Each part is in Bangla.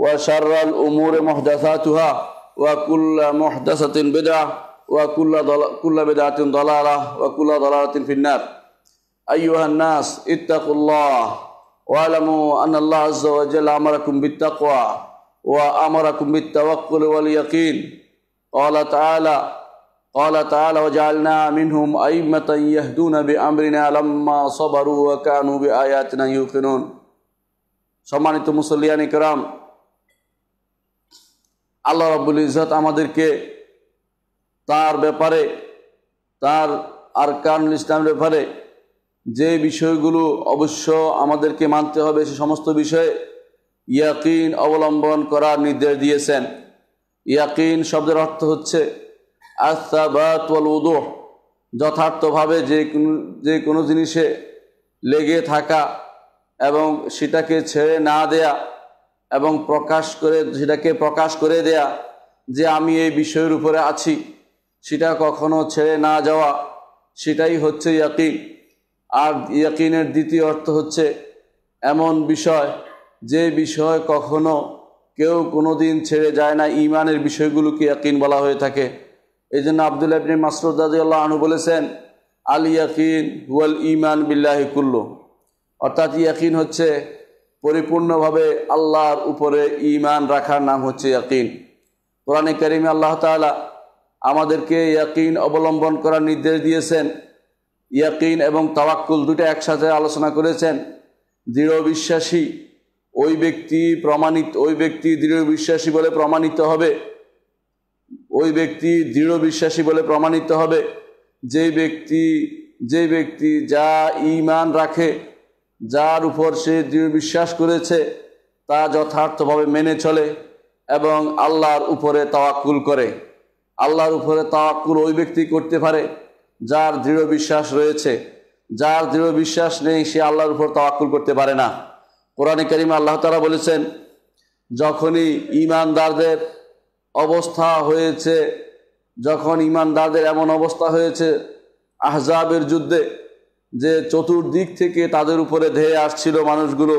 وشر الأمور محدثاتها وكل محدثة بدعة وكل ضل... كل بدعة ضلالة وكل ضلالة في النار أيها الناس اتقوا الله واعلموا أن الله عز وجل أمركم بالتقوى وأمركم بالتوكل واليقين قال تعالى قال تعالى وجعلنا منهم أئمة يهدون بأمرنا لما صبروا وكانوا بآياتنا يوقنون সম্মানিত মুসল্লিয়ান كرام আল্লাহ রাবুল ইজাত আমাদেরকে তার ব্যাপারে তার আর কারণুল ইসলামের ব্যাপারে যে বিষয়গুলো অবশ্য আমাদেরকে মানতে হবে সে সমস্ত বিষয়ে ইয়াকিন অবলম্বন করার নির্দেশ দিয়েছেন ইয়াকিন শব্দের অর্থ হচ্ছে আস্তাবাতুল উদোহ যথার্থভাবে যে কোনো যে কোনো জিনিসে লেগে থাকা এবং সেটাকে ছেড়ে না দেয়া এবং প্রকাশ করে সেটাকে প্রকাশ করে দেয়া যে আমি এই বিষয়ের উপরে আছি সেটা কখনো ছেড়ে না যাওয়া সেটাই হচ্ছে ইয়াকিন আর ইয়াকিনের দ্বিতীয় অর্থ হচ্ছে এমন বিষয় যে বিষয় কখনো কেউ কোনো দিন ছেড়ে যায় না ইমানের বিষয়গুলোকে ইয়াকিন বলা হয়ে থাকে এই জন্য আবদুল আবিন মাসরুদ আনু বলেছেন আল ইয়াকিন হুয়াল ইমান বিল্লাহি কুল্লু অর্থাৎ ইয়াকিন হচ্ছে পরিপূর্ণভাবে আল্লাহর উপরে ইমান রাখার নাম হচ্ছে ইয়াকিন কোরআনে করিমে আল্লাহ তালা আমাদেরকে ইয়াকিন অবলম্বন করার নির্দেশ দিয়েছেন ইয়াকিন এবং তাওয়াক্কুল দুটো একসাথে আলোচনা করেছেন দৃঢ় বিশ্বাসী ওই ব্যক্তি প্রমাণিত ওই ব্যক্তি দৃঢ় বিশ্বাসী বলে প্রমাণিত হবে ওই ব্যক্তি দৃঢ় বিশ্বাসী বলে প্রমাণিত হবে যে ব্যক্তি যে ব্যক্তি যা ইমান রাখে যার উপর সে দৃঢ় বিশ্বাস করেছে তা যথার্থভাবে মেনে চলে এবং আল্লাহর উপরে তাওয়াক্কুল করে আল্লাহর উপরে তাওয়াক্কুল ওই ব্যক্তি করতে পারে যার দৃঢ় বিশ্বাস রয়েছে যার দৃঢ় বিশ্বাস নেই সে আল্লাহর উপর তাওয়াক্কুল করতে পারে না কোরআনে করিম আল্লাহ তালা বলেছেন যখনই ইমানদারদের অবস্থা হয়েছে যখন ইমানদারদের এমন অবস্থা হয়েছে আহজাবের যুদ্ধে যে চতুর্দিক থেকে তাদের উপরে ধেয়ে আসছিল মানুষগুলো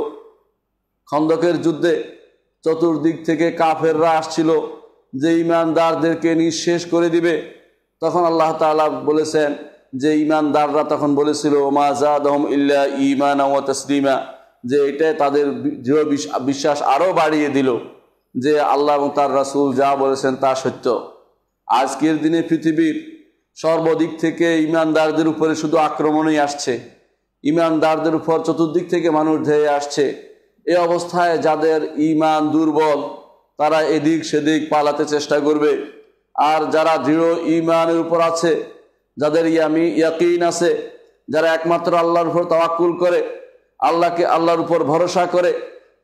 খন্দকের যুদ্ধে চতুর্দিক থেকে কাফেররা আসছিল যে ইমানদারদেরকে নিঃশেষ করে দিবে তখন আল্লাহ তালা বলেছেন যে ইমানদাররা তখন বলেছিল ওমা জাদম ইল্লা ইমান তসলিমা যে এটা তাদের দৃঢ় বিশ্বাস আরও বাড়িয়ে দিল যে আল্লাহ এবং তার রাসুল যা বলেছেন তা সত্য আজকের দিনে পৃথিবীর সর্বদিক থেকে ইমানদারদের উপরে শুধু আক্রমণই আসছে ইমানদারদের উপর চতুর্দিক থেকে মানুষ ধেয়ে আসছে এ অবস্থায় যাদের ইমান দুর্বল তারা এদিক সেদিক পালাতে চেষ্টা করবে আর যারা দৃঢ় ইমানের উপর আছে যাদের ইয়ামি ইয়াকিন আছে যারা একমাত্র আল্লাহর উপর তাওয়াক্কুল করে আল্লাহকে আল্লাহর উপর ভরসা করে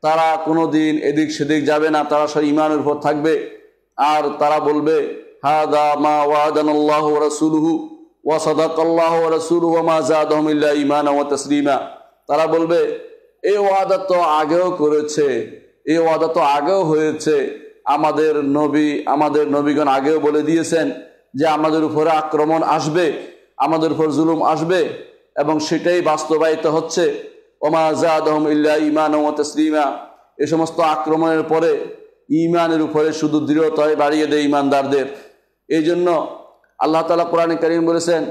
তারা কোনো দিন এদিক সেদিক যাবে না তারা সব ইমানের উপর থাকবে আর তারা বলবে হাদা মা ওয়াদান আল্লাহ রাসুলহু ওয়া সাদাক আল্লাহ রাসুল ওয়া মা জাদহম ইল্লা ইমানা তারা বলবে এই ওয়াদা তো আগেও করেছে এই ওয়াদা তো আগেও হয়েছে আমাদের নবী আমাদের নবীগণ আগেও বলে দিয়েছেন যে আমাদের উপরে আক্রমণ আসবে আমাদের উপর জুলুম আসবে এবং সেটাই বাস্তবায়িত হচ্ছে ওমা ইল্লা ইমান ও তসলিমা এ সমস্ত আক্রমণের পরে ইমানের উপরে শুধু দৃঢ়তায় বাড়িয়ে দেয় ইমানদারদের এই জন্য আল্লাহ তালা কোরআন করিম বলেছেন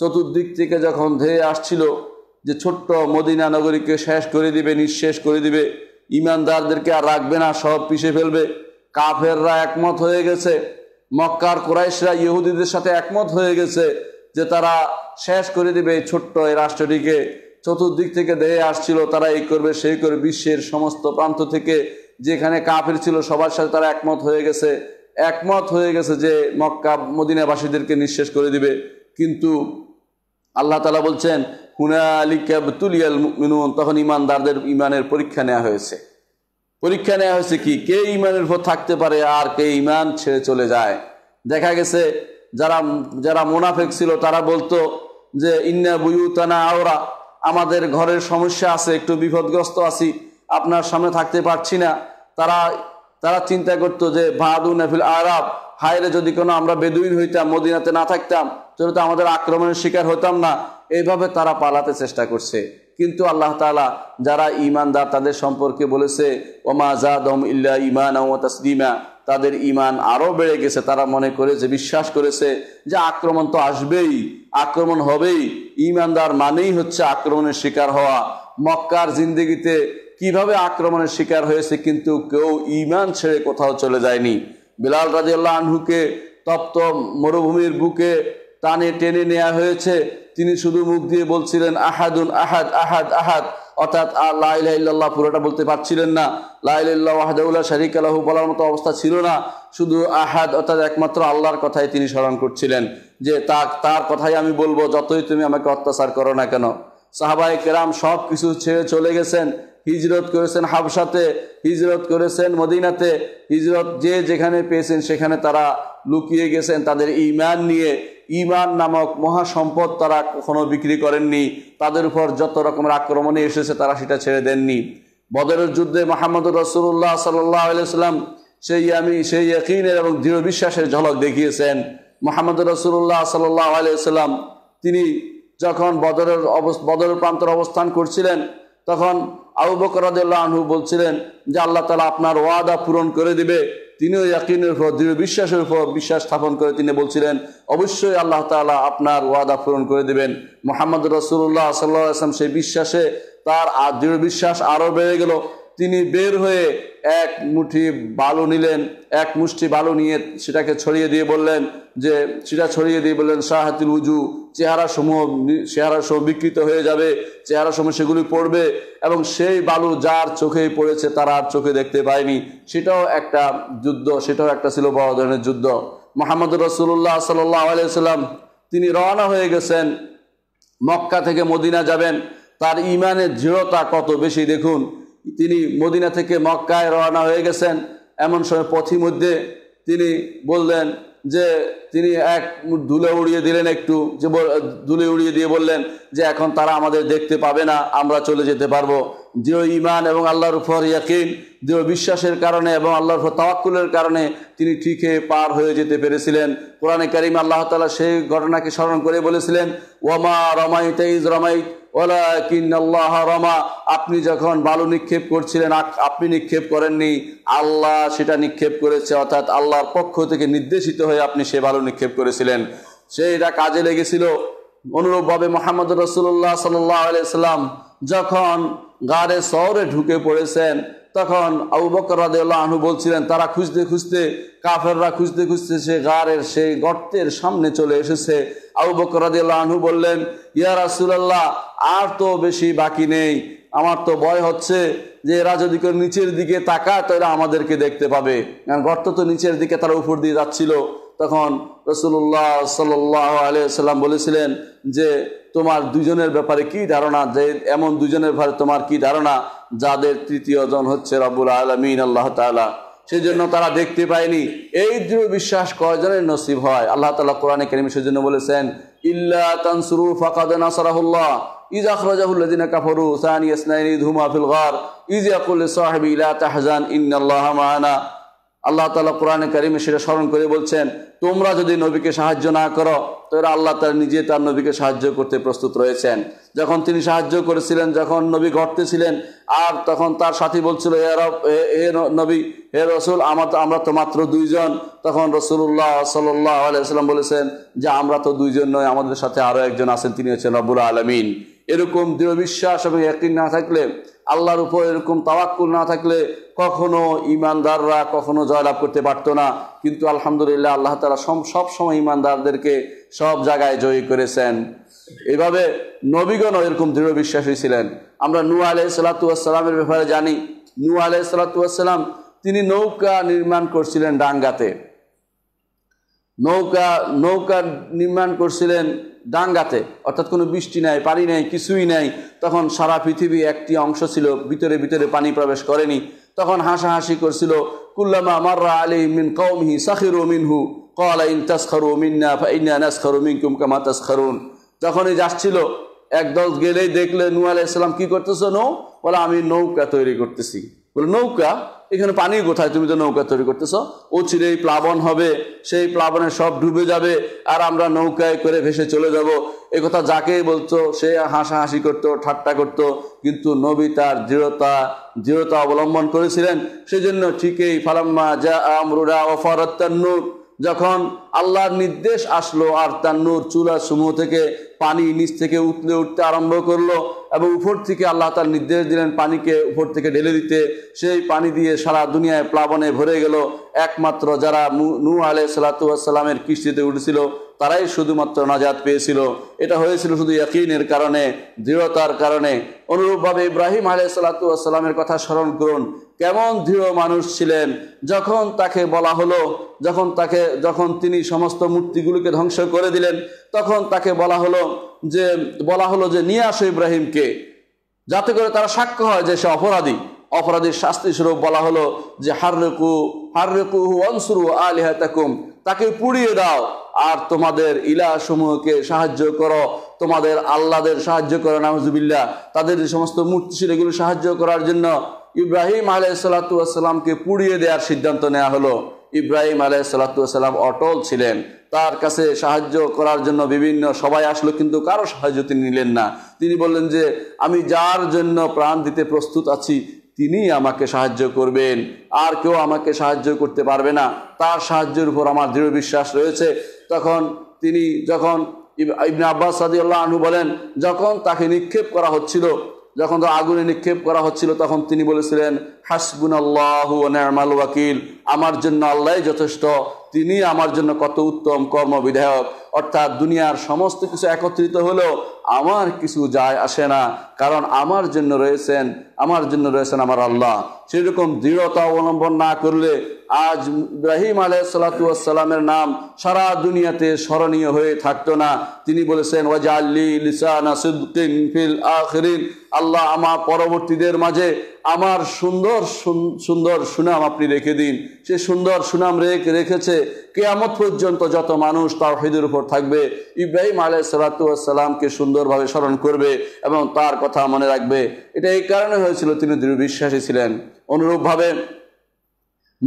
চতুর্দিক থেকে যখন ধেয়ে আসছিল যে ছোট্ট মদিনা নগরীকে শেষ করে দিবে নিঃশেষ করে দিবে ইমানদারদেরকে আর রাখবে না সব পিষে ফেলবে কাফেররা একমত হয়ে গেছে মক্কার কোরাইশরা ইহুদিদের সাথে একমত হয়ে গেছে যে তারা শেষ করে দিবে এই ছোট্ট এই রাষ্ট্রটিকে চতুর্দিক থেকে দেহে আসছিল তারা এই করবে সেই করবে বিশ্বের সমস্ত প্রান্ত থেকে যেখানে কাফের ছিল সবার সাথে তারা একমত হয়ে গেছে একমত হয়ে গেছে যে মক্কা মদিনাবাসীদেরকে নিঃশেষ করে দিবে কিন্তু আল্লাহ তালা বলছেন হুনালিকাবতুলিয়াল মিনুন তখন ইমানদারদের ইমানের পরীক্ষা নেওয়া হয়েছে পরীক্ষা নেওয়া হয়েছে কি কে ইমানের উপর থাকতে পারে আর কে ইমান ছেড়ে চলে যায় দেখা গেছে যারা যারা মোনাফেক ছিল তারা বলতো যে ইন্না বুয়ুতানা আওরা আমাদের ঘরের সমস্যা আছে একটু বিপদগ্রস্ত আছি আপনার সামনে থাকতে পারছি না তারা তারা চিন্তা করতো যে ভাদু নাফিল আরাব হাইরে যদি কোনো আমরা বেদুইন হইতাম মদিনাতে না থাকতাম তাহলে তো আমাদের আক্রমণের শিকার হতাম না এইভাবে তারা পালাতে চেষ্টা করছে কিন্তু আল্লাহ তালা যারা ইমানদার তাদের সম্পর্কে বলেছে ওমা জাদম ইল্লা ইমান তসলিমা তাদের ইমান আরও বেড়ে গেছে তারা মনে করে যে বিশ্বাস করেছে যে আক্রমণ তো আসবেই আক্রমণ হবেই ইমানদার মানেই হচ্ছে আক্রমণের শিকার হওয়া মক্কার জিন্দিগিতে কিভাবে আক্রমণের শিকার হয়েছে কিন্তু কেউ ইমান ছেড়ে কোথাও চলে যায়নি বিলাল রাজিউল্লাহ আনহুকে তপ্ত মরুভূমির বুকে টানে টেনে নেওয়া হয়েছে তিনি শুধু মুখ দিয়ে বলছিলেন আহাদুন আহাদ আহাদ আহাদ অর্থাৎ আর লাইল্লাহ পুরোটা বলতে পারছিলেন না লাইল্লাহ ওয়াহাদউল্লাহ শারিক আলাহু বলার মতো অবস্থা ছিল না শুধু আহাদ অর্থাৎ একমাত্র আল্লাহর কথাই তিনি স্মরণ করছিলেন যে তা তার কথাই আমি বলবো যতই তুমি আমাকে অত্যাচার করো না কেন সাহাবাই কেরাম সব কিছু ছেড়ে চলে গেছেন হিজরত করেছেন হাবসাতে হিজরত করেছেন মদিনাতে হিজরত যে যেখানে পেয়েছেন সেখানে তারা লুকিয়ে গেছেন তাদের ইমান নিয়ে ইমান নামক মহাসম্পদ তারা কখনো বিক্রি করেননি তাদের উপর যত রকমের আক্রমণে এসেছে তারা সেটা ছেড়ে দেননি বদরের যুদ্ধে মাহমুদ রসুল্লাহ সাল্লাম সেই আমি সেই ইকিনের এবং দৃঢ় বিশ্বাসের ঝলক দেখিয়েছেন মোহাম্মদ রসুল্লাহ সাল্লাহ আলাইসাল্লাম তিনি যখন বদরের বদরের প্রান্তর অবস্থান করছিলেন তখন আবু বকরাদুল্লাহ আনহু বলছিলেন যে আল্লাহ তালা আপনার ওয়াদা পূরণ করে দিবে তিনিও ইয়াকিনের উপর দৃঢ় বিশ্বাসের উপর বিশ্বাস স্থাপন করে তিনি বলছিলেন অবশ্যই আল্লাহ তালা আপনার ওয়াদা পূরণ করে দেবেন মোহাম্মদ রসুল্লাহ সাল্লাহ আসলাম সেই বিশ্বাসে তার দৃঢ় বিশ্বাস আরও বেড়ে গেল তিনি বের হয়ে এক মুঠি বালু নিলেন এক মুষ্টি বালু নিয়ে সেটাকে ছড়িয়ে দিয়ে বললেন যে সেটা ছড়িয়ে দিয়ে বললেন শাহাতিল উজু চেহারা সমূহ চেহারা সমূহ বিকৃত হয়ে যাবে চেহারা সমূহ সেগুলি পড়বে এবং সেই বালু যার চোখেই পড়েছে তারা আর চোখে দেখতে পায়নি সেটাও একটা যুদ্ধ সেটাও একটা ছিল বড় ধরনের যুদ্ধ মোহাম্মদ রসুল্লাহ সাল্লাহ আলিয়াল্লাম তিনি রওনা হয়ে গেছেন মক্কা থেকে মদিনা যাবেন তার ইমানের দৃঢ়তা কত বেশি দেখুন তিনি মদিনা থেকে মক্কায় রওনা হয়ে গেছেন এমন সময় পথি মধ্যে তিনি বললেন যে তিনি এক ধুলে উড়িয়ে দিলেন একটু যে ধুলে উড়িয়ে দিয়ে বললেন যে এখন তারা আমাদের দেখতে পাবে না আমরা চলে যেতে পারবো দৃঢ় ইমান এবং আল্লাহর উপর ইয়াকিন দৃঢ় বিশ্বাসের কারণে এবং আল্লাহর উপর তাওয়াক্কুলের কারণে তিনি ঠিকই পার হয়ে যেতে পেরেছিলেন কোরআনে কারিম আল্লাহ তালা সেই ঘটনাকে স্মরণ করে বলেছিলেন ওয়ামা রমাইত ইজ রমাইত ওলা রমা আপনি যখন বালু নিক্ষেপ করছিলেন আপনি নিক্ষেপ করেননি আল্লাহ সেটা নিক্ষেপ করেছে অর্থাৎ আল্লাহর পক্ষ থেকে নির্দেশিত হয়ে আপনি সে বালু নিক্ষেপ করেছিলেন সেটা কাজে লেগেছিল অনুরূপভাবে মোহাম্মদ রসুল্লাহ সাল্লাহ আলাইসাল্লাম যখন গাড়ে শহরে ঢুকে পড়েছেন তখন আবু বকর আনু বলছিলেন তারা খুঁজতে খুঁজতে কাফেররা খুঁজতে খুঁজতে সে গাড়ের সেই গর্তের সামনে চলে এসেছে আবু বকর আনু বললেন ইয়া রাসুলাল্লাহ আর তো বেশি বাকি নেই আমার তো ভয় হচ্ছে যে এরা যদি কেউ নিচের দিকে তাকায় তো এরা আমাদেরকে দেখতে পাবে কারণ গর্ত তো নিচের দিকে তারা উপর দিয়ে যাচ্ছিল তখন রসুল্লাহ সাল্লাহ আলিয়াল্লাম বলেছিলেন যে তোমার দুজনের ব্যাপারে কি ধারণা যে এমন দুজনের ব্যাপারে তোমার কি ধারণা যাদের তৃতীয় জন হচ্ছে রবুল আলমিন আল্লাহ তালা সেই জন্য তারা দেখতে পায়নি এই দৃঢ় বিশ্বাস কয়জনের নসিব হয় আল্লাহ তালা কোরআনে কেরিমি সেজন্য বলেছেন ইল্লা তানসুরু ফাকাদ নাসারাহুল্লাহ ইজ কাফরু সানি ইসনাইনি ধুমা ফিল গার ইজ ইয়াকুল সাহেব ইলা তাহজান মানা আল্লাহ তালা কোরআনে কারিমে সেটা স্মরণ করে বলছেন তোমরা যদি নবীকে সাহায্য না করো তাহলে আল্লাহ তালা নিজে তার নবীকে সাহায্য করতে প্রস্তুত রয়েছেন যখন তিনি সাহায্য করেছিলেন যখন নবী ঘটতেছিলেন আর তখন তার সাথী বলছিল হে নবী হে রসুল আমার আমরা তো মাত্র দুইজন তখন রসুল্লাহ সাল্লাহ আলাইসাল্লাম বলেছেন যে আমরা তো দুইজন নয় আমাদের সাথে আরও একজন আছেন তিনি হচ্ছেন রবুল আলমিন এরকম দৃঢ় বিশ্বাস এবং একই না থাকলে আল্লাহর উপর এরকম তাওয়াক্কুল না থাকলে কখনো ইমানদাররা কখনো জয়লাভ করতে পারতো না কিন্তু আলহামদুলিল্লাহ আল্লাহ তালা সব সময় ইমানদারদেরকে সব জায়গায় জয়ী করেছেন এভাবে নবীগণও এরকম দৃঢ় বিশ্বাসী ছিলেন আমরা নু আলহ সালাতামের ব্যাপারে জানি নু আলহ সালাতাম তিনি নৌকা নির্মাণ করছিলেন ডাঙ্গাতে নৌকা নৌকা নির্মাণ করছিলেন ডাঙ্গাতে অর্থাৎ কোনো বৃষ্টি নাই পানি নাই কিছুই নাই তখন সারা পৃথিবী একটি অংশ ছিল ভিতরে ভিতরে পানি প্রবেশ করেনি তখন হাসাহাসি করছিল কুল্লামা মার্রা আলী মিন কৌমহি সাখিরু মিনহু কলা ইন তাসখারু মিন্না ফাইনা নাসখারু মিনকুম কামা তাসখারুন যখনই যাচ্ছিল একদল গেলেই দেখলে নু ইসলাম কী করতেছ নৌ বলে আমি নৌকা তৈরি করতেছি বলে নৌকা এখানে পানি কোথায় তুমি তো নৌকা তৈরি করতেছ ও চিরেই প্লাবন হবে সেই প্লাবনে সব ডুবে যাবে আর আমরা নৌকায় করে ভেসে চলে যাব একথা যাকে বলতো সে হাসাহাসি করতো ঠাট্টা করতো কিন্তু নবী তার দৃঢ়তা দৃঢ়তা অবলম্বন করেছিলেন সেজন্য ঠিকই ফালাম্মা যা আমরুরা অফারত্তান্নুর যখন আল্লাহর নির্দেশ আসলো আর তার নূর চুলা সমূহ থেকে পানি নিচ থেকে উঠলে উঠতে আরম্ভ করলো এবং উপর থেকে আল্লাহ তার নির্দেশ দিলেন পানিকে উপর থেকে ঢেলে দিতে সেই পানি দিয়ে সারা দুনিয়ায় প্লাবনে ভরে গেল একমাত্র যারা নূ আলে সালাতু আসসালামের কিস্তিতে উঠেছিল তারাই শুধুমাত্র নাজাত পেয়েছিল এটা হয়েছিল শুধু ইয়াকিনের কারণে দৃঢ়তার কারণে অনুরূপভাবে ইব্রাহিম আলাই সালাতামের কথা স্মরণ করুন কেমন দৃঢ় মানুষ ছিলেন যখন তাকে বলা হলো যখন তাকে যখন তিনি সমস্ত মূর্তিগুলোকে ধ্বংস করে দিলেন তখন তাকে বলা হলো যে বলা হলো যে নিয়ে আসো ইব্রাহিমকে যাতে করে তারা সাক্ষ্য হয় যে সে অপরাধী অপরাধীর শাস্তি স্বরূপ বলা হলো যে রেকু হু অনসুরু তাকুম তাকে পুড়িয়ে দাও আর তোমাদের ইলা সমূহকে সাহায্য করো তোমাদের আল্লাদের সাহায্য করো নামজুবিল্লা তাদের যে সমস্ত মূর্তি ছিল এগুলো সাহায্য করার জন্য ইব্রাহিম আলাই পুড়িয়ে দেওয়ার সিদ্ধান্ত নেওয়া হলো ইব্রাহিম আলাই সাল্লাতুয়াসাল্লাম অটল ছিলেন তার কাছে সাহায্য করার জন্য বিভিন্ন সবাই আসলো কিন্তু কারো সাহায্য তিনি নিলেন না তিনি বললেন যে আমি যার জন্য প্রাণ দিতে প্রস্তুত আছি তিনি আমাকে সাহায্য করবেন আর কেউ আমাকে সাহায্য করতে পারবে না তার সাহায্যের উপর আমার দৃঢ় বিশ্বাস রয়েছে তখন তিনি যখন ইবনে আব্বাস সাদিউল্লাহ আনু বলেন যখন তাকে নিক্ষেপ করা হচ্ছিল যখন তো আগুনে নিক্ষেপ করা হচ্ছিল তখন তিনি বলেছিলেন হাসবুন আল্লাহ নেমাল ওয়াকিল আমার জন্য আল্লাহ যথেষ্ট তিনি আমার জন্য কত উত্তম কর্মবিধায়ক অর্থাৎ দুনিয়ার সমস্ত কিছু একত্রিত হলেও আমার কিছু যায় আসে না কারণ আমার জন্য রয়েছেন আমার জন্য রয়েছেন আমার আল্লাহ সেরকম দৃঢ়তা অবলম্বন না করলে আজ ইব্রাহিম আলহ সালাতামের নাম সারা দুনিয়াতে স্মরণীয় হয়ে থাকতো না তিনি বলেছেন আল্লাহ আমার পরবর্তীদের মাঝে আমার সুন্দর সুন্দর সুনাম আপনি রেখে দিন সে সুন্দর সুনাম রেখে রেখেছে কেয়ামত পর্যন্ত যত মানুষ তার হৃদের উপর উপর থাকবে ইব্রাহিম আলাই সালাতামকে সুন্দরভাবে স্মরণ করবে এবং তার কথা মনে রাখবে এটা এই কারণে হয়েছিল তিনি দৃঢ় বিশ্বাসী ছিলেন অনুরূপভাবে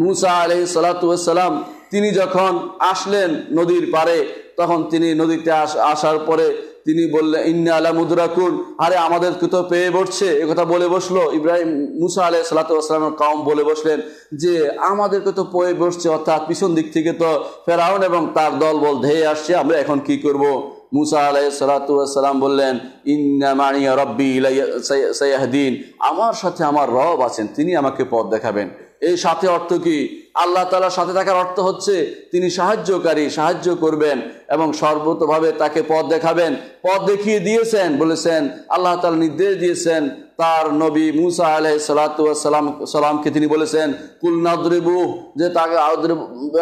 মুসা আলহ সালাতাম তিনি যখন আসলেন নদীর পারে তখন তিনি নদীতে আসার পরে তিনি বললেন ইন্না আলা মুদরাকুন আরে আমাদের তো পেয়ে বসছে কথা বলে বসলো ইব্রাহিম মুসা আলাই সালাতামের কাউম বলে বসলেন যে আমাদেরকে তো পেয়ে বসছে অর্থাৎ পিছন দিক থেকে তো ফেরাউন এবং তার দল বল ধেয়ে আসছে আমরা এখন কি করব। মুসা আলাই সালাতাম বললেন ইন্না মানিয়া রব্বি সাইয়াহদিন আমার সাথে আমার রব আছেন তিনি আমাকে পথ দেখাবেন এই সাথে অর্থ কি আল্লাহ তালার সাথে থাকার অর্থ হচ্ছে তিনি সাহায্যকারী সাহায্য করবেন এবং সর্বতভাবে তাকে পথ দেখাবেন পথ দেখিয়ে দিয়েছেন বলেছেন আল্লাহ তালা নির্দেশ দিয়েছেন তার নবী মুসা আলহ সালাতাম সালামকে তিনি বলেছেন কুলনাদ্রিবু যে তাকে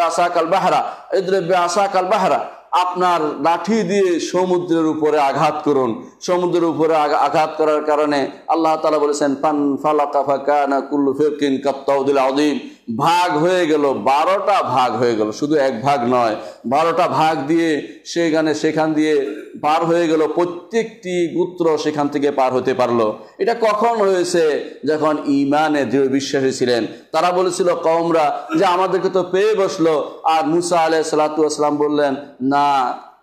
আসা কাল বাহারা এদ্রব্য আসা কাল বাহারা আপনার লাঠি দিয়ে সমুদ্রের উপরে আঘাত করুন সমুদ্রের উপরে আঘাত করার কারণে আল্লাহ তালা বলেছেন পান ফালাকা ফাঁকা না কুল্লু ফেরকিন কাত্তাউদ্দিল আদিম ভাগ হয়ে গেল বারোটা ভাগ হয়ে গেল শুধু এক ভাগ নয় বারোটা ভাগ দিয়ে সেখানে সেখান দিয়ে পার হয়ে গেল প্রত্যেকটি গুত্র সেখান থেকে পার হতে পারলো এটা কখন হয়েছে যখন ইমানে দৃঢ় বিশ্বাসী ছিলেন তারা বলেছিল কমরা যে আমাদেরকে তো পেয়ে বসলো আর মুসা আলহ সালাতু আসলাম বললেন না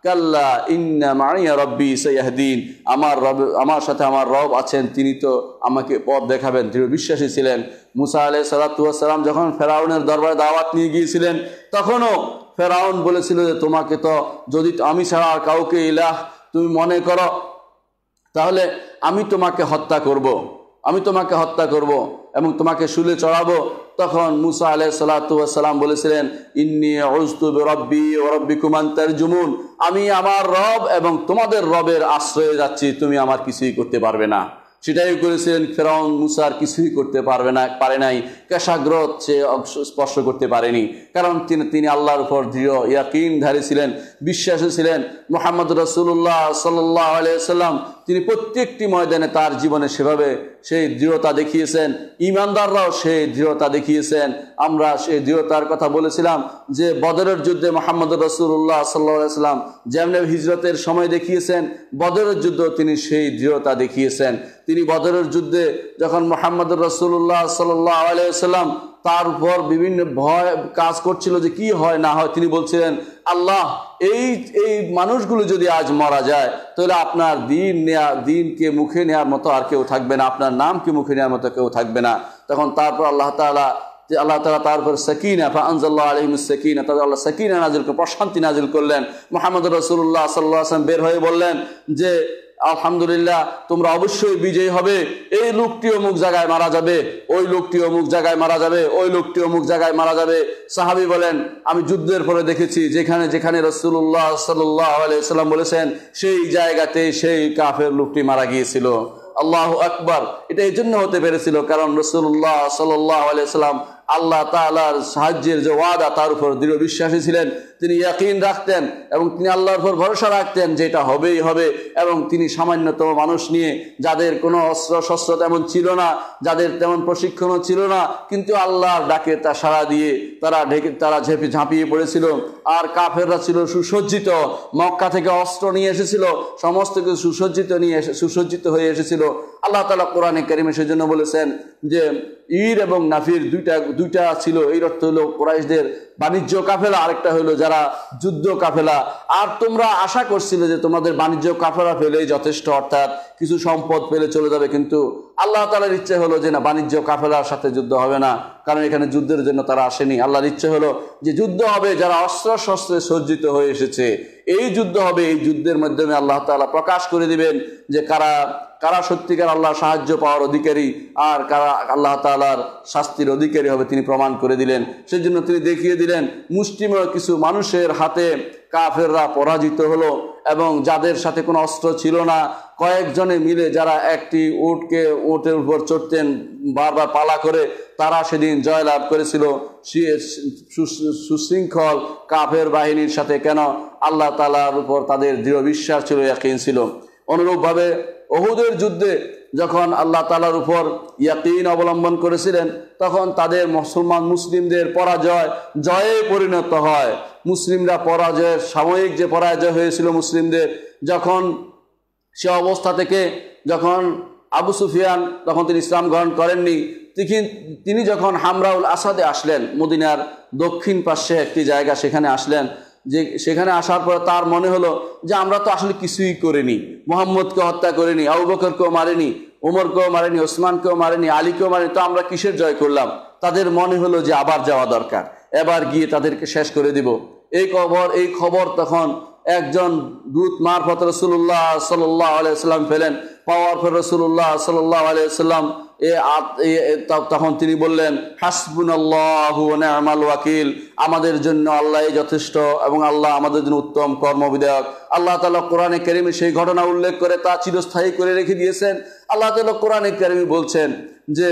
কাল্লা ইন্না মাইয়া রব্বি সৈয়াহদ্দিন আমার রব আমার সাথে আমার রব আছেন তিনি তো আমাকে পথ দেখাবেন দৃঢ় বিশ্বাসী ছিলেন মুসা আলহ সালাতাম যখন ফেরাউনের দরবারে দাওয়াত নিয়ে গিয়েছিলেন তখনও ফেরাউন বলেছিল যে তোমাকে তো যদি আমি ছাড়া আর কাউকে ইলাহ তুমি মনে করো তাহলে আমি তোমাকে হত্যা করব। আমি তোমাকে হত্যা করব এবং তোমাকে শুলে চড়াবো তখন মুসা আলাহ সালাতাম বলেছিলেন ইন্নি রব্বি ও রব্বি কুমান্তার জুমুন আমি আমার রব এবং তোমাদের রবের আশ্রয়ে যাচ্ছি তুমি আমার কিছুই করতে পারবে না সেটাই করেছিলেন ফেরাউন মুসার কিছুই করতে পারবে না পারে নাই কেশাগ্রত সে স্পর্শ করতে পারেনি কারণ তিনি তিনি আল্লাহর উপর দৃঢ় ধারে ছিলেন বিশ্বাসে ছিলেন মোহাম্মদ রসুল্লাহ সাল্লাহ আলিয়া সাল্লাম তিনি প্রত্যেকটি ময়দানে তার জীবনে সেভাবে সেই দৃঢ়তা দেখিয়েছেন ইমানদাররাও সেই দৃঢ়তা দেখিয়েছেন আমরা সেই দৃঢ়তার কথা বলেছিলাম যে বদরের যুদ্ধে মোহাম্মদ রসুল্লাহ সাল্লাহাম যেমন হিজরতের সময় দেখিয়েছেন বদরের যুদ্ধ তিনি সেই দৃঢ়তা দেখিয়েছেন তিনি বদরের যুদ্ধে যখন মোহাম্মদ রসুল্লাহ সাল্লাহ আলাইসাল্লাম তার উপর বিভিন্ন ভয় কাজ করছিল যে কি হয় না হয় তিনি বলছিলেন আল্লাহ এই এই মানুষগুলো যদি আজ মারা যায় তাহলে আপনার দিন নেয়া দিনকে মুখে নেওয়ার মতো আর কেউ থাকবে না আপনার নামকে মুখে নেওয়ার মতো কেউ থাকবে না তখন তারপর আল্লাহ তালা যে আল্লাহ তালা তারপর উপর সকিনা ফানজাল্লাহ আলহিম সকিনা তাদের আল্লাহ সকিনা নাজিল প্রশান্তি নাজিল করলেন মোহাম্মদ রসুল্লাহ সাল্লাহ আসলাম বের হয়ে বললেন যে আলহামদুলিল্লাহ তোমরা অবশ্যই বিজয়ী হবে এই লোকটি অমুক জায়গায় মারা যাবে ওই লোকটি অমুক জায়গায় মারা যাবে ওই লোকটি অমুক জায়গায় মারা যাবে সাহাবি বলেন আমি যুদ্ধের পরে দেখেছি যেখানে যেখানে রসুল্লাহ সাল্লাম বলেছেন সেই জায়গাতে সেই কাফের লোকটি মারা গিয়েছিল আল্লাহ আকবর এটা এই জন্য হতে পেরেছিল কারণ রসুল্লাহ সাল্লাহ আলাইসাল্লাম আল্লাহ তালার সাহায্যের যে ওয়াদা তার উপর দৃঢ় বিশ্বাসী ছিলেন তিনি ইয়াকিন রাখতেন এবং তিনি আল্লাহর উপর ভরসা রাখতেন যে এটা হবেই হবে এবং তিনি সামান্যতম মানুষ নিয়ে যাদের কোনো অস্ত্র শস্ত্র তেমন ছিল না যাদের তেমন প্রশিক্ষণও ছিল না কিন্তু আল্লাহর ডাকে তা সাড়া দিয়ে তারা ঢেকে তারা ঝেঁপে ঝাঁপিয়ে পড়েছিল আর কাফেররা ছিল সুসজ্জিত মক্কা থেকে অস্ত্র নিয়ে এসেছিল সমস্ত কিছু সুসজ্জিত নিয়ে এসে সুসজ্জিত হয়ে এসেছিল আল্লাহ তালা কোরআনে কারিমে সেজন্য বলেছেন যে ইর এবং নাফির দুইটা দুইটা ছিল এই অর্থ হলো কোরাইশদের বাণিজ্য কাফেলা আরেকটা হলো যারা যুদ্ধ কাফেলা আর তোমরা আশা করছিলে যে তোমাদের বাণিজ্য কাফেলা পেলেই যথেষ্ট অর্থাৎ কিছু সম্পদ পেলে চলে যাবে কিন্তু আল্লাহ তালার ইচ্ছে হলো যে না বাণিজ্য কাফেলার সাথে যুদ্ধ হবে না কারণ এখানে যুদ্ধের জন্য তারা আসেনি আল্লাহর ইচ্ছে হলো যে যুদ্ধ হবে যারা অস্ত্র শস্ত্রে সজ্জিত হয়ে এসেছে এই যুদ্ধ হবে এই যুদ্ধের মাধ্যমে আল্লাহ তালা প্রকাশ করে দিবেন যে কারা কারা সত্যিকার আল্লাহ সাহায্য পাওয়ার অধিকারী আর কারা আল্লাহ তালার শাস্তির অধিকারী হবে তিনি প্রমাণ করে দিলেন সেই জন্য তিনি দেখিয়ে দিলেন মুষ্টিময় কিছু মানুষের হাতে কাফেররা পরাজিত হলো এবং যাদের সাথে কোনো অস্ত্র ছিল না কয়েকজনে মিলে যারা একটি উটকে উটের উপর চড়তেন বারবার পালা করে তারা সেদিন জয়লাভ করেছিল সুশৃঙ্খল কাফের বাহিনীর সাথে কেন আল্লাহ তালার উপর তাদের দৃঢ় বিশ্বাস ছিল ইয়াকিন ছিল অনুরূপভাবে অহুদের যুদ্ধে যখন আল্লাহ তালার উপর ইয়াকিন অবলম্বন করেছিলেন তখন তাদের মুসলমান মুসলিমদের পরাজয় জয়ে পরিণত হয় মুসলিমরা পরাজয়ের সাময়িক যে পরাজয় হয়েছিল মুসলিমদের যখন সে অবস্থা থেকে যখন আবু সুফিয়ান তখন তিনি ইসলাম গ্রহণ করেননি তিনি যখন হামরাউল আসাদে আসলেন মদিনার দক্ষিণ পার্শ্বে একটি জায়গা সেখানে আসলেন যে সেখানে আসার পর তার মনে হলো যে আমরা তো আসলে কিছুই করিনি মোহাম্মদকে হত্যা করিনি আউবকরকেও মারেনি ওমরকেও মারেনি ওসমানকেও মারেনি আলীকেও মারেনি তো আমরা কিসের জয় করলাম তাদের মনে হলো যে আবার যাওয়া দরকার এবার গিয়ে তাদেরকে শেষ করে দিব এই খবর এই খবর তখন একজন দূত মারফত রসুল্লাহ সাল্লাহ আলাইসাল্লাম ফেলেন পাওয়ার ফের রসুল্লাহ সাল্লাহ আলাইসাল্লাম এ তখন তিনি বললেন হাসবুন আল্লাহ আমাল ওয়াকিল আমাদের জন্য আল্লাহ যথেষ্ট এবং আল্লাহ আমাদের জন্য উত্তম কর্মবিধায়ক আল্লাহ তালা কোরআনে কেরিমি সেই ঘটনা উল্লেখ করে তা চিরস্থায়ী করে রেখে দিয়েছেন আল্লাহ তালা কোরআনে কেরিমি বলছেন যে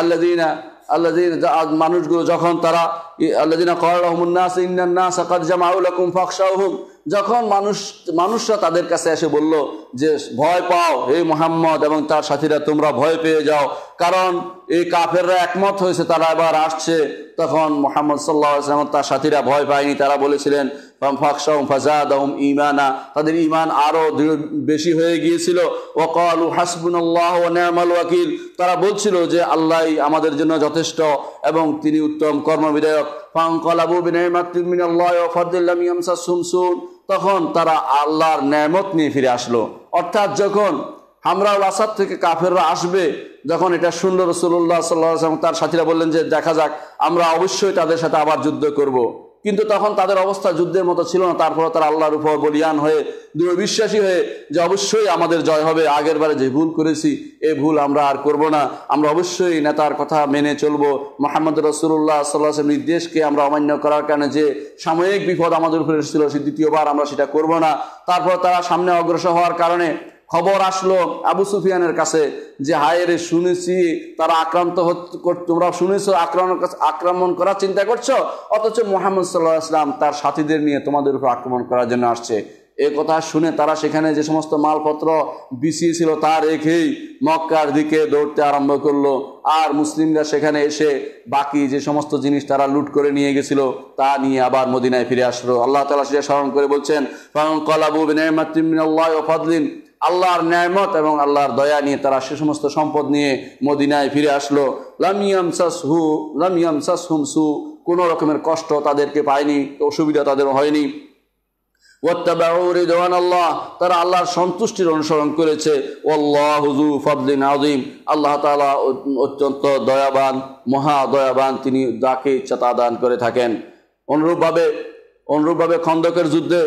আল্লাদিনা আল্লাহ মানুষগুলো যখন তারা আল্লাদিনা কর রহমুন্নাস ইন্নান্নাস আকাদ জামাউল আকুম যখন মানুষ মানুষরা তাদের কাছে এসে বলল যে ভয় পাও হে মোহাম্মদ এবং তার সাথীরা তোমরা ভয় পেয়ে যাও কারণ এই কাফেররা একমত হয়েছে তারা এবার আসছে তখন মোহাম্মদ সাল্লাহ তার সাথীরা ভয় পায়নি তারা বলেছিলেন ফাজাদ আহম ইমানা তাদের ইমান আরও বেশি হয়ে গিয়েছিল ওকাল হাসবুল্লাহ নামাল ওয়াকিল তারা বলছিল যে আল্লাহ আমাদের জন্য যথেষ্ট এবং তিনি উত্তম কর্মবিধায়ক ফাঙ্কলাবু বিনয়মাত মিনাল্লাহ ফরদুল্লাহ মিয়ামসা সুমসুন তখন তারা আল্লাহর ন্যামত নিয়ে ফিরে আসলো অর্থাৎ যখন হামরা আসাদ থেকে কাফেররা আসবে যখন এটা শুনল রসুল্লাহ সাল্লাহ তার সাথীরা বললেন যে দেখা যাক আমরা অবশ্যই তাদের সাথে আবার যুদ্ধ করব। কিন্তু তখন তাদের অবস্থা যুদ্ধের মতো ছিল না তারপরে তারা আল্লাহর উপর বলিয়ান হয়ে দৃঢ় বিশ্বাসী হয়ে যে অবশ্যই আমাদের জয় হবে আগের বারে যে ভুল করেছি এ ভুল আমরা আর করব না আমরা অবশ্যই নেতার কথা মেনে চলব মোহাম্মদ রসুল্লাহ সাল্লাহের নির্দেশকে আমরা অমান্য করার কারণে যে সাময়িক বিপদ আমাদের উপরে এসেছিল সে দ্বিতীয়বার আমরা সেটা করব না তারপর তারা সামনে অগ্রসর হওয়ার কারণে খবর আসলো আবু সুফিয়ানের কাছে যে হায়রে শুনেছি তারা আক্রান্ত তোমরা শুনেছো আক্রমণ আক্রমণ করার চিন্তা করছো অথচ মোহাম্মদ সাল্লাহ আসলাম তার সাথীদের নিয়ে তোমাদের উপর আক্রমণ করার জন্য আসছে এ কথা শুনে তারা সেখানে যে সমস্ত মালপত্র বিছিয়েছিল তা রেখেই মক্কার দিকে দৌড়তে আরম্ভ করলো আর মুসলিমরা সেখানে এসে বাকি যে সমস্ত জিনিস তারা লুট করে নিয়ে গেছিল তা নিয়ে আবার মদিনায় ফিরে আসলো আল্লাহ তালা সেটা স্মরণ করে বলছেন কলাবু নেমাতিমিন আল্লাহর ন্যায়মত এবং আল্লাহর দয়া নিয়ে তারা সে সমস্ত সম্পদ নিয়ে মদিনায় ফিরে আসলো লামিয়াম সাসহু লামিয়াম সাসহুমসু কোনো রকমের কষ্ট তাদেরকে পায়নি অসুবিধা তাদের হয়নি আল্লাহ তারা আল্লাহর সন্তুষ্টির অনুসরণ করেছে হুজু ফদলিন আজিম আল্লাহ তালা অত্যন্ত দয়াবান মহা দয়াবান তিনি যাকে ইচ্ছা তা দান করে থাকেন অনুরূপভাবে অনুরূপভাবে খন্দকের যুদ্ধে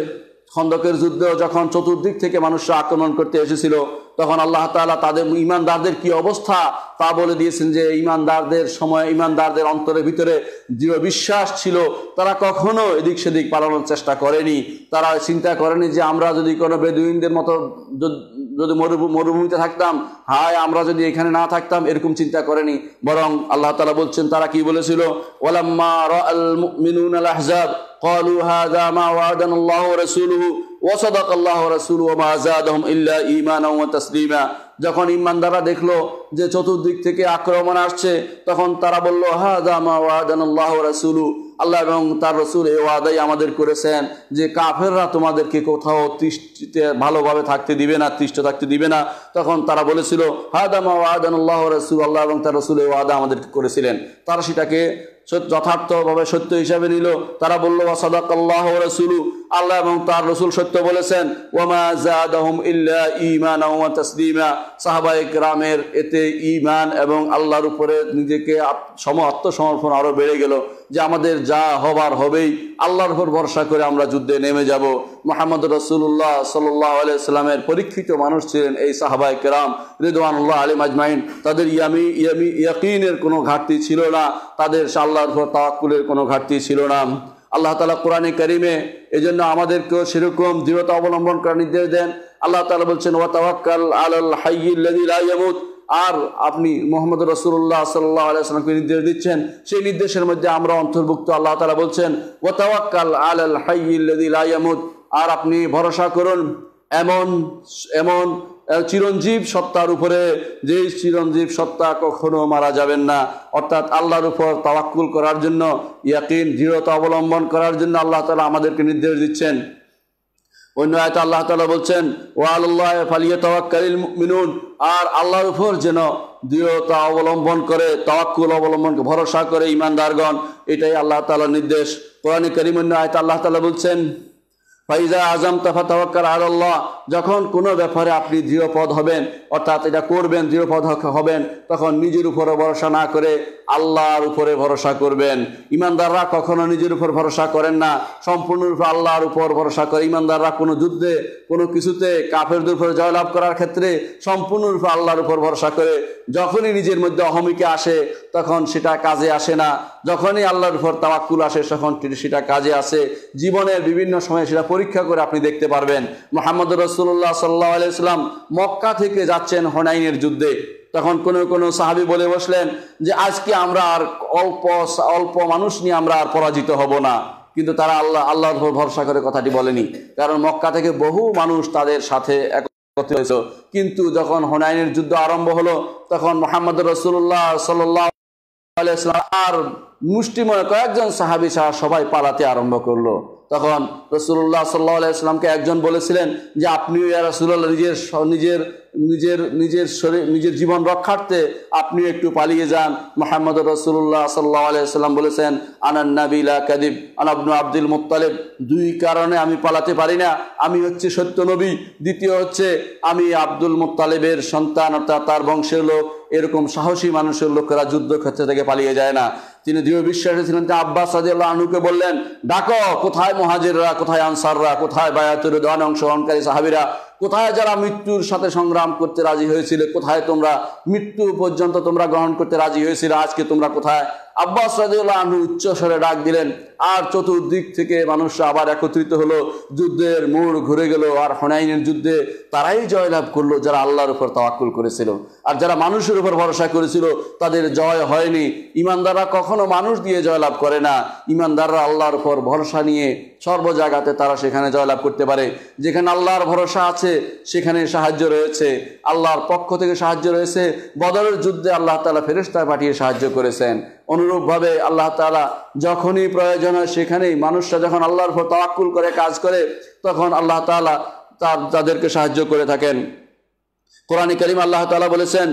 খন্দকের যুদ্ধ যখন চতুর্দিক থেকে মানুষরা আক্রমণ করতে এসেছিল তখন আল্লাহ তালা তাদের ইমানদারদের কি অবস্থা তা বলে দিয়েছেন যে ইমানদারদের সময় ইমানদারদের অন্তরের ভিতরে দৃঢ় বিশ্বাস ছিল তারা কখনো এদিক সেদিক পালানোর চেষ্টা করেনি তারা চিন্তা করেনি যে আমরা যদি কোনো বেদুইনদের মতো যদি মরুভূমিতে থাকতাম হায় আমরা যদি এখানে না থাকতাম এরকম চিন্তা করেনি বরং আল্লাহ তালা বলছেন তারা কি বলেছিল ওলাম্মা রিনুন মিনুন আল আহজাব قالوا هذا ما وعدنا الله ورسوله وصدق الله ورسوله وما زادهم إلا إيمانا وتسليما যখন ইমানদাররা দেখলো যে চতুর্দিক থেকে আক্রমণ আসছে তখন তারা বলল হাজা মা আল্লাহ রাসুলু আল্লাহ এবং তার রসুল এ ওয়াদাই আমাদের করেছেন যে কাফেররা তোমাদেরকে কোথাও তৃষ্টিতে ভালোভাবে থাকতে দিবে না তৃষ্ট থাকতে দিবে না তখন তারা বলেছিল হাদামা ওয়াদান আল্লাহ রসুল আল্লাহ এবং তার রসুল এ ওয়াদা আমাদেরকে করেছিলেন তারা সেটাকে যথার্থভাবে সত্য হিসাবে নিল তারা বলল ওয়াসাদাক আল্লাহ রসুলু আল্লাহ এবং তার রসুল সত্য বলেছেন ওমা জাদাহুম ইল্লা ইমান তসলিমা সাহাবায়ে রামের এতে দিতে ইমান এবং আল্লাহর উপরে নিজেকে সম আত্মসমর্পণ আরও বেড়ে গেল যে আমাদের যা হবার হবেই আল্লাহর উপর ভরসা করে আমরা যুদ্ধে নেমে যাব মোহাম্মদ রসুল্লাহ সাল্লাহ আলাইস্লামের পরীক্ষিত মানুষ ছিলেন এই সাহাবাই কেরাম রিদওয়ানুল্লাহ আলিম আজমাইন তাদের ইয়ামি ইয়ামি ইয়াকিনের কোনো ঘাটতি ছিল না তাদের আল্লাহর উপর তাকুলের কোনো ঘাটতি ছিল না আল্লাহ তালা কোরআনে করিমে এই জন্য আমাদেরকেও সেরকম দৃঢ়তা অবলম্বন করার নির্দেশ দেন আল্লাহ তালা বলছেন ওয়াতাওয়াক্কাল আল হাইয়িল্লাযী লা ইয়ামুত আর আপনি মোহাম্মদ রসুল্লাহ সাল্লাহ নির্দেশ দিচ্ছেন সেই নির্দেশের মধ্যে আমরা অন্তর্ভুক্ত আল্লাহ তালা বলছেন ওয়াতাওয়াক্কাল আল আল হাইয়ামুদ আর আপনি ভরসা করুন এমন এমন চিরঞ্জীব সত্তার উপরে যে চিরঞ্জীব সত্তা কখনো মারা যাবেন না অর্থাৎ আল্লাহর উপর তাওয়াক্কুল করার জন্য ইয়াকিন দৃঢ়তা অবলম্বন করার জন্য আল্লাহ তালা আমাদেরকে নির্দেশ দিচ্ছেন অন্য আয়ত আল্লাহ তালা বলছেন ও আল্লাহ ফালিয়ে তাওয়াক্কালিল মিনুন আর আল্লাহর উপর যেন দৃঢ়তা অবলম্বন করে তাওয়াক্কুল অবলম্বন ভরসা করে ইমানদারগণ এটাই আল্লাহ তালার নির্দেশ কোরআনে করিমন্য আয়ত আল্লাহ তালা বলছেন ফাইজা আজম তাফা তাওয়াক্কাল আল্লাহ যখন কোনো ব্যাপারে আপনি দৃঢ়পদ হবেন অর্থাৎ এটা করবেন দৃঢ়পদ হবেন তখন নিজের উপরে ভরসা না করে আল্লাহর উপরে ভরসা করবেন ইমানদাররা কখনো নিজের উপর ভরসা করেন না সম্পূর্ণরূপে আল্লাহর উপর ভরসা করে ইমানদাররা কোনো যুদ্ধে কোনো কিছুতে কাফের উপরে জয়লাভ করার ক্ষেত্রে সম্পূর্ণরূপে আল্লাহর উপর ভরসা করে যখনই নিজের মধ্যে অহমিকে আসে তখন সেটা কাজে আসে না যখনই আল্লাহর উপর তাওয়াক্কুল আসে তখন সেটা কাজে আসে জীবনের বিভিন্ন সময় সেটা পরীক্ষা করে আপনি দেখতে পারবেন মোহাম্মদ রসুল্লাহ সাল্লাহ আলাইসলাম মক্কা থেকে যাচ্ছেন হনাইনের যুদ্ধে তখন কোন কোনো সাহাবি বলে বসলেন যে আজকে আমরা আর অল্প অল্প মানুষ নিয়ে আমরা আর পরাজিত হব না কিন্তু তারা আল্লাহ আল্লাহর ভরসা করে কথাটি বলেনি কারণ মক্কা থেকে বহু মানুষ তাদের সাথে একত্রিত কিন্তু যখন হোনাইনের যুদ্ধ আরম্ভ হলো তখন মোহাম্মদ রসুল্লাহ সাল্লাহ আর মুষ্টিময় কয়েকজন সাহাবি সাহা সবাই পালাতে আরম্ভ করলো তখন রসুল্লাহ সাল্লাহামকে একজন বলেছিলেন যে আপনিও ইয়া রসুল্লাহ নিজের নিজের নিজের নিজের শরীর নিজের জীবন রক্ষার্থে আপনিও একটু পালিয়ে যান মোহাম্মদ রসুল্লাহ সাল্লাহ আলাইসাল্লাম বলেছেন আনান্নাবিলা কাদিব আনাবনু আব্দুল মুক্তালেব দুই কারণে আমি পালাতে পারি না আমি হচ্ছে সত্য নবী দ্বিতীয় হচ্ছে আমি আব্দুল মুক্তালেবের সন্তান অর্থাৎ তার বংশের লোক এরকম সাহসী মানুষের লোকেরা যুদ্ধক্ষেত্র থেকে পালিয়ে যায় না তিনি দৃঢ় বিশ্বাস ছিলেন যে আব্বাস রাজিউল্লাহ আনুকে বললেন ডাকো কোথায় মহাজিররা কোথায় আনসাররা কোথায় বায়াতুর দোয়ান অংশগ্রহণকারী সাহাবিরা কোথায় যারা মৃত্যুর সাথে সংগ্রাম করতে রাজি হয়েছিল কোথায় তোমরা মৃত্যু পর্যন্ত তোমরা গ্রহণ করতে রাজি হয়েছিল আজকে তোমরা কোথায় আব্বাস রাজিউল্লাহ আনহু উচ্চস্বরে ডাক দিলেন আর চতুর্দিক থেকে মানুষরা আবার একত্রিত হলো যুদ্ধের মোড় ঘুরে গেল আর হনাইনের যুদ্ধে তারাই জয়লাভ করলো যারা আল্লাহর উপর তাওয়াক্কুল করেছিল আর যারা মানুষের উপর ভরসা করেছিল তাদের জয় হয়নি ইমানদাররা কখনো মানুষ দিয়ে জয়লাভ করে না ইমানদাররা আল্লাহর উপর ভরসা নিয়ে জায়গাতে তারা সেখানে জয়লাভ করতে পারে যেখানে আল্লাহর ভরসা আছে আছে সেখানে সাহায্য রয়েছে আল্লাহর পক্ষ থেকে সাহায্য রয়েছে বদরের যুদ্ধে আল্লাহ তালা ফেরেস্তা পাঠিয়ে সাহায্য করেছেন অনুরূপভাবে আল্লাহ তালা যখনই প্রয়োজন হয় সেখানেই মানুষরা যখন আল্লাহর উপর তাওয়াক্কুল করে কাজ করে তখন আল্লাহ তালা তার তাদেরকে সাহায্য করে থাকেন কোরআন করিম আল্লাহ তালা বলেছেন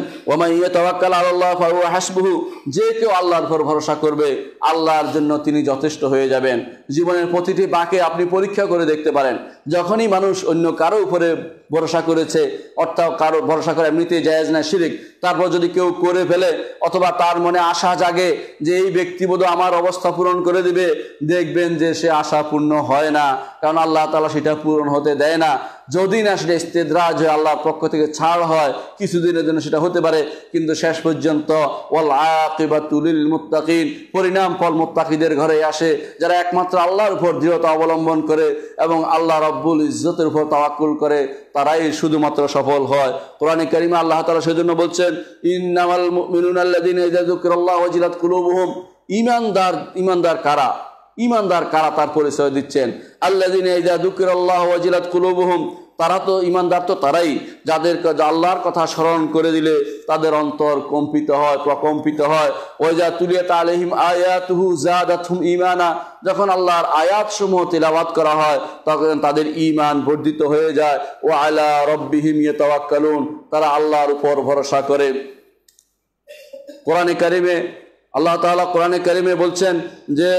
ইয়ে তওয়াক্কাল আল্লাহ হাসবুহু যে কেউ আল্লাহর ভর ভরসা করবে আল্লাহর জন্য তিনি যথেষ্ট হয়ে যাবেন জীবনের প্রতিটি বাঁকে আপনি পরীক্ষা করে দেখতে পারেন যখনই মানুষ অন্য কারো উপরে ভরসা করেছে অর্থাৎ কারো ভরসা করে এমনিতেই জায়েজ না শিরিক তারপর যদি কেউ করে ফেলে অথবা তার মনে আশা জাগে যে এই ব্যক্তি বোধ আমার অবস্থা পূরণ করে দিবে দেখবেন যে সে আশা পূর্ণ হয় না কারণ আল্লাহ তালা সেটা পূরণ হতে দেয় না যদি না সেটা ইস্তেদ্রাজ হয় আল্লাহর পক্ষ থেকে ছাড় হয় কিছুদিনের জন্য সেটা হতে পারে কিন্তু শেষ পর্যন্ত ওয়াল তুলিল মুতাকিন পরিণাম ফল মুতাকিদের ঘরে আসে যারা একমাত্র আল্লাহর উপর দৃঢ়তা অবলম্বন করে এবং আল্লাহ রব্বুল ইজ্জতের উপর তাওয়াক্কুল করে তারাই শুধুমাত্র সফল হয় কোরআন করিমা আল্লাহ তালা সেজন্য বলছেন ইন্নামাল মিনুন আল্লাদিন ওজিলাত ইমানদার ইমানদার কারা ইমানদার কারা তার পরিচয় দিচ্ছেন আল্লাদিন ইজা দুকির আল্লাহ ওয়াজিলাত তারা তো ইমানদার তো তারাই যাদের আল্লাহর কথা স্মরণ করে দিলে তাদের অন্তর কম্পিত হয় প্রকম্পিত হয় ওই যা তুলিয়া তালেহিম আয়াতুহু জাদাতুম ইমানা যখন আল্লাহর আয়াত সমূহ তেলাবাত করা হয় তখন তাদের ইমান বর্ধিত হয়ে যায় ও আলা রব্বিহিম ইয়ে তওয়াক্কালুন তারা আল্লাহর উপর ভরসা করে কোরআনে কারিমে আল্লাহ তালা কোরআনে কারিমে বলছেন যে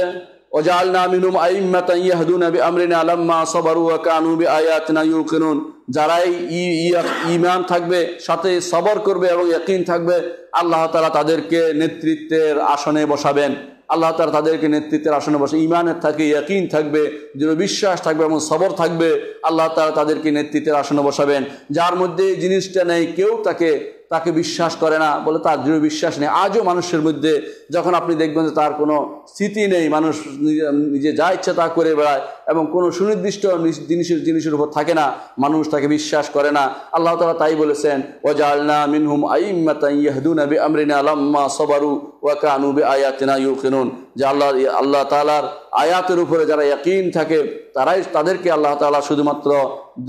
وجعلنا منهم أئمة يهدون بأمرنا لما صبروا وكانوا بآياتنا يوقنون যারাই ইমান থাকবে সাথে সবর করবে এবং ইয়াকিন থাকবে আল্লাহ তালা তাদেরকে নেতৃত্বের আসনে বসাবেন আল্লাহ তালা তাদেরকে নেতৃত্বের আসনে বসে ইমানের থাকে ইয়াকিন থাকবে দৃঢ় বিশ্বাস থাকবে এবং সবর থাকবে আল্লাহ তালা তাদেরকে নেতৃত্বের আসনে বসাবেন যার মধ্যে জিনিসটা নেই কেউ তাকে তাকে বিশ্বাস করে না বলে তার দৃঢ় বিশ্বাস নেই আজও মানুষের মধ্যে যখন আপনি দেখবেন যে তার কোনো স্মৃতি নেই মানুষ নিজে যা ইচ্ছা তা করে বেড়ায় এবং কোনো সুনির্দিষ্ট জিনিসের জিনিসের উপর থাকে না মানুষ তাকে বিশ্বাস করে না আল্লাহ তালা তাই বলেছেন ও জালনা মিনহুম আইমাতাইয়াহদুন আবি আমরিনা আলম্মা সবারু ওয়াকানু বে আয়াতিনা ইউ কেনুন যে আল্লাহ আল্লাহ তালার আয়াতের উপরে যারা ইয়াকিন থাকে তারাই তাদেরকে আল্লাহ তালা শুধুমাত্র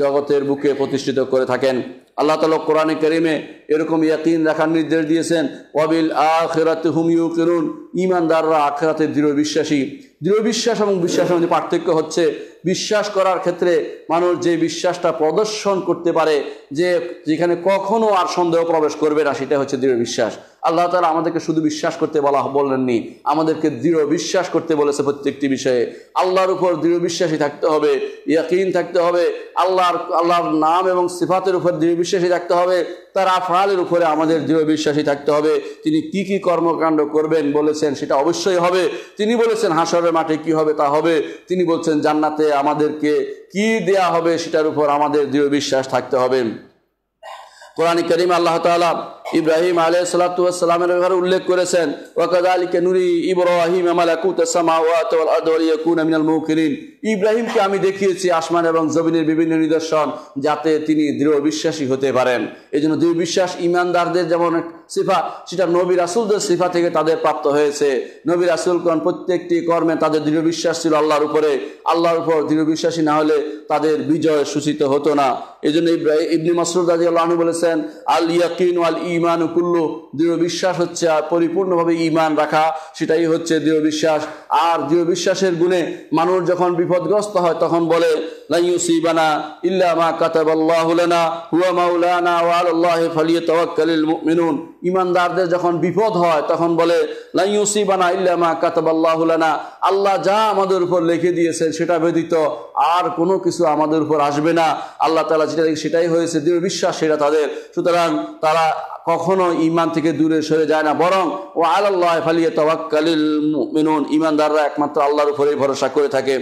জগতের বুকে প্রতিষ্ঠিত করে থাকেন আল্লাহ তালা কোরআনে করিমে এরকম ইয়াকিন রাখার নির্দেশ দিয়েছেন ওয়াবিল আখেরাত হুমিউ কিরুন ইমানদাররা আখেরাতে দৃঢ় বিশ্বাসী দৃঢ় বিশ্বাস এবং বিশ্বাসের মধ্যে পার্থক্য হচ্ছে বিশ্বাস করার ক্ষেত্রে মানুষ যে বিশ্বাসটা প্রদর্শন করতে পারে যে যেখানে কখনো আর সন্দেহ প্রবেশ করবে না সেটা হচ্ছে দৃঢ় বিশ্বাস আল্লাহ তালা আমাদেরকে শুধু বিশ্বাস করতে বলা বললেননি আমাদেরকে দৃঢ় বিশ্বাস করতে বলেছে প্রত্যেকটি বিষয়ে আল্লাহর উপর দৃঢ় বিশ্বাসী থাকতে হবে ইয়াকিন থাকতে হবে আল্লাহর আল্লাহর নাম এবং সিফাতের উপর দৃঢ় বিশ্বাসী থাকতে হবে তার আফআলের উপরে আমাদের দৃঢ় বিশ্বাসী থাকতে হবে তিনি কি কি কর্মকাণ্ড করবেন বলেছেন সেটা অবশ্যই হবে তিনি বলেছেন হাসরের মাঠে কি হবে তা হবে তিনি বলছেন জান্নাতে আমাদেরকে কি দেয়া হবে সেটার উপর আমাদের দৃঢ় বিশ্বাস থাকতে হবে কোরআন করিম আল্লাহ তালা ইব্রাহিম আলহ সালাতামের ব্যাপারে উল্লেখ করেছেন ওয়াকাদালিকে নুরি ইব্রাহিম ইব্রাহিমকে আমি দেখিয়েছি আসমান এবং জমিনের বিভিন্ন নিদর্শন যাতে তিনি দৃঢ় বিশ্বাসী হতে পারেন এই জন্য দৃঢ় বিশ্বাস ইমানদারদের যেমন সিফা সেটা নবীর আসুলদের সিফা থেকে তাদের প্রাপ্ত হয়েছে নবীর আসুল কোন প্রত্যেকটি কর্মে তাদের দৃঢ় বিশ্বাস ছিল আল্লাহর উপরে আল্লাহর উপর দৃঢ় বিশ্বাসী না হলে তাদের বিজয় সূচিত হতো না এই জন্য ইব্রাহিম ইবনি মাসরুদ দাজি আল্লাহ বলেছেন আল ইয়াকিন আল ই ইমান উকুল্লু দৃঢ় বিশ্বাস হচ্ছে আর পরিপূর্ণভাবে ইমান রাখা সেটাই হচ্ছে দৃঢ় বিশ্বাস আর দৃঢ় বিশ্বাসের গুণে মানুষ যখন বিপদগ্রস্ত হয় তখন বলে ইমানদারদের যখন বিপদ হয় তখন বলে লাইউসিবানা ইল্লামা কাতাবাল্লাহুলানা আল্লাহ যা আমাদের উপর লিখে দিয়েছেন সেটা ব্যতীত আর কোনো কিছু আমাদের উপর আসবে না আল্লাহ তালা যেটা সেটাই হয়েছে দৃঢ় বিশ্বাস সেটা তাদের সুতরাং তারা কখনো ইমান থেকে দূরে সরে যায় না বরং ও আল্লাহ ফালিয়ে তবাক্কালিল মিনুন ইমানদাররা একমাত্র আল্লাহর উপরেই ভরসা করে থাকে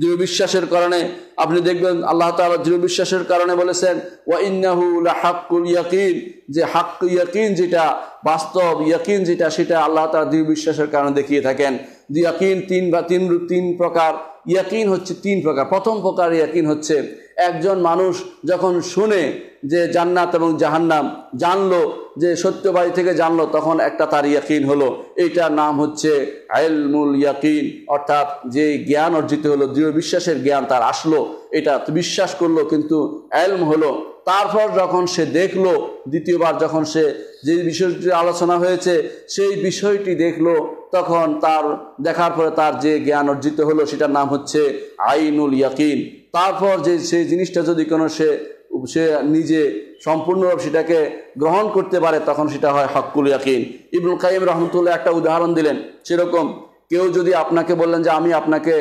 দৃঢ় বিশ্বাসের কারণে আপনি দেখবেন আল্লাহ তালা দৃঢ় বিশ্বাসের কারণে বলেছেন ও ইন্নাহুল হাক্কুল ইয়াকিন যে হাক্ক ইয়াকিন যেটা বাস্তব ইয়াকিন যেটা সেটা আল্লাহ তালা দৃঢ় বিশ্বাসের কারণে দেখিয়ে থাকেন ইয়াকিন তিন বা তিন তিন প্রকার ইয়াকিন হচ্ছে তিন প্রকার প্রথম প্রকার ইয়াকিন হচ্ছে একজন মানুষ যখন শুনে যে জান্নাত এবং জাহান্নাম জানলো যে সত্যবাড়ি থেকে জানলো তখন একটা তার ইয়াকিন হলো এইটার নাম হচ্ছে আইলমুল ইয়াকিন অর্থাৎ যে জ্ঞান অর্জিত হলো দৃঢ় বিশ্বাসের জ্ঞান তার আসলো এটা বিশ্বাস করলো কিন্তু এলম হলো তারপর যখন সে দেখলো দ্বিতীয়বার যখন সে যে বিষয়টি আলোচনা হয়েছে সেই বিষয়টি দেখলো তখন তার দেখার পরে তার যে জ্ঞান অর্জিত হলো সেটার নাম হচ্ছে আইনুল ইয়াকিন তারপর যে সেই জিনিসটা যদি কোনো সে সে নিজে সম্পূর্ণরূপ সেটাকে গ্রহণ করতে পারে তখন সেটা হয় হকুল ইয়াকিন ইবনুল কাইম রহমতুল্লাহ একটা উদাহরণ দিলেন সেরকম কেউ যদি আপনাকে বললেন যে আমি আপনাকে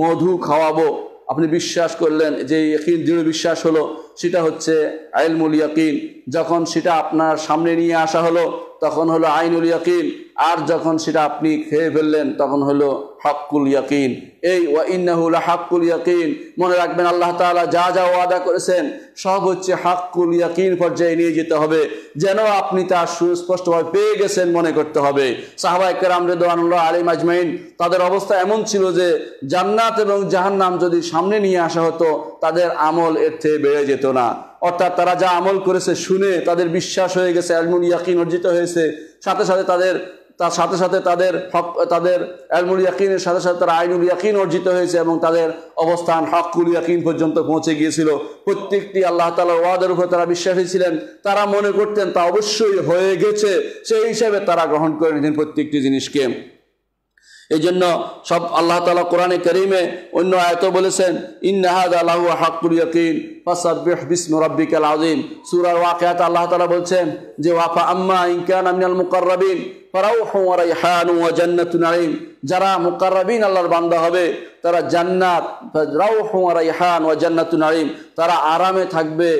মধু খাওয়াবো আপনি বিশ্বাস করলেন যে ইয়াকিন দৃঢ় বিশ্বাস হলো সেটা হচ্ছে আইলমুল ইয়াকিন যখন সেটা আপনার সামনে নিয়ে আসা হলো তখন হলো আইনুল ইয়াকিন আর যখন সেটা আপনি খেয়ে ফেললেন তখন হলো হাক্কুল ইয়াকিন এই ওয়া ইন্নাহুল হাক্কুল ইয়াকিন মনে রাখবেন আল্লাহ তালা যা যা ওয়াদা করেছেন সব হচ্ছে হাক্কুল ইয়াকিন পর্যায়ে নিয়ে যেতে হবে যেন আপনি তার সুস্পষ্টভাবে পেয়ে গেছেন মনে করতে হবে সাহাবাইকার আমরেদানুল্লাহ আলী মাজমাইন তাদের অবস্থা এমন ছিল যে জান্নাত এবং জাহান্নাম যদি সামনে নিয়ে আসা হতো তাদের আমল এর থেকে বেড়ে যেত না অর্থাৎ তারা যা আমল করেছে শুনে তাদের বিশ্বাস হয়ে গেছে আলমুল ইয়াকিন অর্জিত হয়েছে সাথে সাথে তাদের তার সাথে সাথে তাদের হক তাদের আলমুল ইয়াকিনের সাথে সাথে তারা আইনুল ইয়াকিন অর্জিত হয়েছে এবং তাদের অবস্থান হকুল ইয়াকিন পর্যন্ত পৌঁছে গিয়েছিল প্রত্যেকটি আল্লাহ তালার ওয়াদের উপরে তারা বিশ্বাসী ছিলেন তারা মনে করতেন তা অবশ্যই হয়ে গেছে সেই হিসাবে তারা গ্রহণ করে নিতেন প্রত্যেকটি জিনিসকে এই জন্য সব আল্লাহ তালা কোরআনে করিমে অন্য আয়ত বলেছেন ইন্নাহাদ আল্লাহ হাকুল ইয়কিন ফাসাবিহ বিসমু রাব্বিকাল আযীম ওয়াকিয়াত আল্লাহ তাআলা বলছেন যে ওয়াফা আম্মা ইনকান কানা মিনাল মুকাররাবিন ফারাউহু ওয়া রাইহানু ওয়া যারা মুকাররাবিন আল্লাহর বান্দা হবে তারা জান্নাত ফারাউহু ওয়া রাইহান ওয়া জান্নাতুন তারা আরামে থাকবে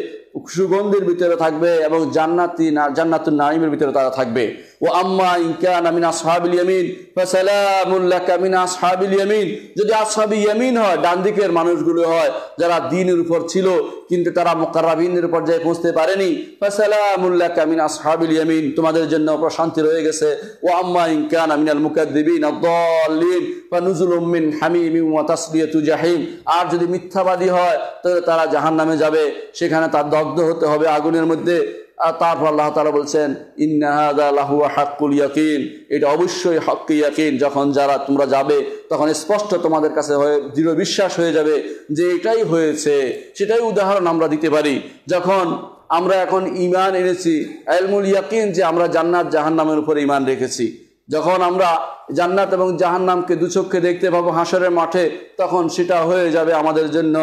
সুগন্ধের ভিতরে থাকবে এবং জান্নাতি জান্নাতুল নাইমের ভিতরে তারা থাকবে ও আম্মা ইনকান আমিন আসহাবিল ইয়ামিন ফাসালামুল্লাক আমিন আসহাবিল ইয়ামিন যদি আসহাবি ইয়ামিন হয় ডান দিকের মানুষগুলো হয় যারা দিনের উপর ছিল কিন্তু তারা মুকাররাবিনের পর্যায়ে পৌঁছতে পারেনি ফাসালামুল্লাক আমিন আসহাবিল ইয়ামিন তোমাদের জন্য প্রশান্তি রয়ে গেছে ও আম্মা ইনকান আমিন আল মুকাদ্দিবিন আদ-দাল্লিন নুজুলুম মিন হামিমিন ওয়া তাসলিয়াতু জাহিম আর যদি মিথ্যাবাদী হয় তাহলে তারা জাহান্নামে যাবে সেখানে তার দগ্ধ হতে হবে আগুনের মধ্যে আর তারপর আল্লাহ তালা বলছেন ইন্নাহাদুয়া হাক্কুল ইয়াকিন এটা অবশ্যই হাক্কি ইয়াকিন যখন যারা তোমরা যাবে তখন স্পষ্ট তোমাদের কাছে হয়ে দৃঢ় বিশ্বাস হয়ে যাবে যে এটাই হয়েছে সেটাই উদাহরণ আমরা দিতে পারি যখন আমরা এখন ইমান এনেছি আলমুল ইয়াকিন যে আমরা জান্নাত জাহান্নামের উপরে ইমান রেখেছি যখন আমরা জান্নাত এবং জাহান্নামকে দুচক্ষে দেখতে পাবো হাসরের মাঠে তখন সেটা হয়ে যাবে আমাদের জন্য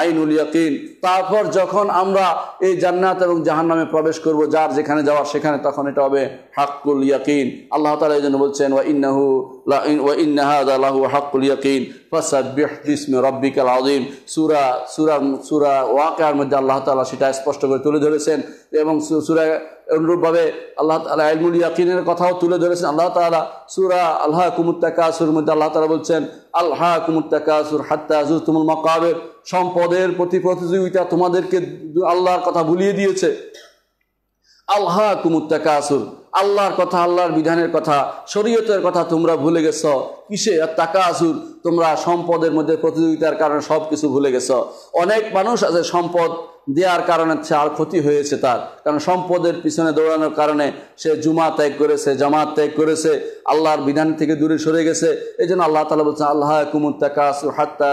আইনুল ইয়াকিন তারপর যখন আমরা এই জান্নাত এবং জাহান্নামে প্রবেশ করব যার যেখানে যাওয়ার সেখানে তখন এটা হবে হাকুল ইয়াকিন আল্লাহ তালা এই জন্য বলছেন ওয়া ইন্নাহু ওয়া ইন্নাহু হাক্কুল ইয়াকিন ফসাবিসমে রব্বিকাল আজিম সুরা সুরা সুরা ওয়াকার মধ্যে আল্লাহ তালা সেটা স্পষ্ট করে তুলে ধরেছেন এবং সুরা অনুরূপভাবে আল্লাহ তালা আলমুল ইয়াকিনের কথাও তুলে ধরেছেন আল্লাহ তালা সুরা আল্লাহ কুমুত্তাকাসুর মধ্যে আল্লাহ তারা বলছেন আল্লাহ কুমুত্তাকাসুর হাত্তা আজুর তুমুল মকাবের সম্পদের প্রতি প্রতিযোগিতা তোমাদেরকে আল্লাহর কথা ভুলিয়ে দিয়েছে আল্লাহ কুমুত্তাকাসুর আল্লাহর কথা আল্লাহর বিধানের কথা শরীয়তের কথা তোমরা ভুলে গেছ কিসে তাকা আসুর তোমরা সম্পদের মধ্যে প্রতিযোগিতার কারণে সব কিছু ভুলে গেছ অনেক মানুষ আছে সম্পদ দেওয়ার কারণে আর ক্ষতি হয়েছে তার কারণ সম্পদের পিছনে দৌড়ানোর কারণে সে জুমা ত্যাগ করেছে জামাত ত্যাগ করেছে আল্লাহর বিধান থেকে দূরে সরে গেছে এই জন্য আল্লাহ তালা বলছেন আল্লাহ কুমুত্তাকাস হাত্তা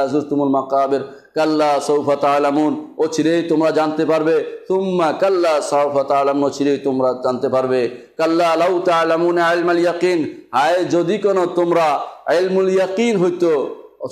মাকাবের কাল্লা সৌফত আলামুন ও চিরেই তোমরা জানতে পারবে তুম্মা কাল্লা সৌফত আলম ও চিরেই তোমরা জানতে পারবে কাল্লা আলাউ আলামুন আলমাল ইয়াকিন হায় যদি কোনো তোমরা আলমুল ইয়াকিন হইতো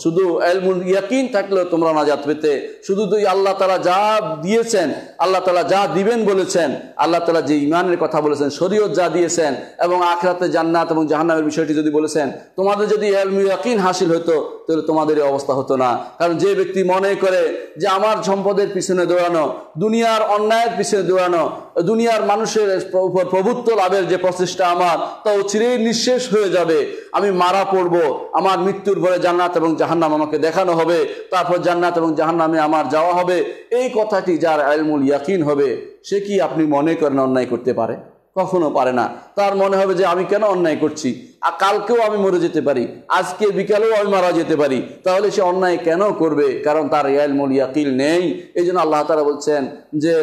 শুধু এলমুল ইয়াকিন থাকলেও তোমরা নাজাত পেতে শুধু দুই আল্লাহ তালা যা দিয়েছেন আল্লাহ তালা যা দিবেন বলেছেন আল্লাহ তালা যে ইমানের কথা বলেছেন শরীয়ত যা দিয়েছেন এবং আখরাতে জান্নাত এবং জাহান্নামের বিষয়টি যদি বলেছেন তোমাদের যদি এলমুল ইয়াকিন হাসিল হতো তাহলে তোমাদের অবস্থা হতো না কারণ যে ব্যক্তি মনে করে যে আমার সম্পদের পিছনে দৌড়ানো দুনিয়ার অন্যায়ের পিছনে দৌড়ানো দুনিয়ার মানুষের উপর প্রভুত্ব লাভের যে প্রচেষ্টা আমার তা চিরেই নিঃশেষ হয়ে যাবে আমি মারা পড়ব আমার মৃত্যুর পরে জান্নাত এবং জাহান্নাম আমাকে দেখানো হবে তারপর জান্নাত এবং জাহান্নামে আমার যাওয়া হবে এই কথাটি যার আলমুল ইয়াকিন হবে সে কি আপনি মনে করেন অন্যায় করতে পারে কখনো পারে না তার মনে হবে যে আমি কেন অন্যায় করছি আর কালকেও আমি মরে যেতে পারি আজকে বিকালেও আমি মারা যেতে পারি তাহলে সে অন্যায় কেন করবে কারণ তার ইয়ালমুল ইয়াকিল নেই এই জন্য আল্লাহ তারা বলছেন যে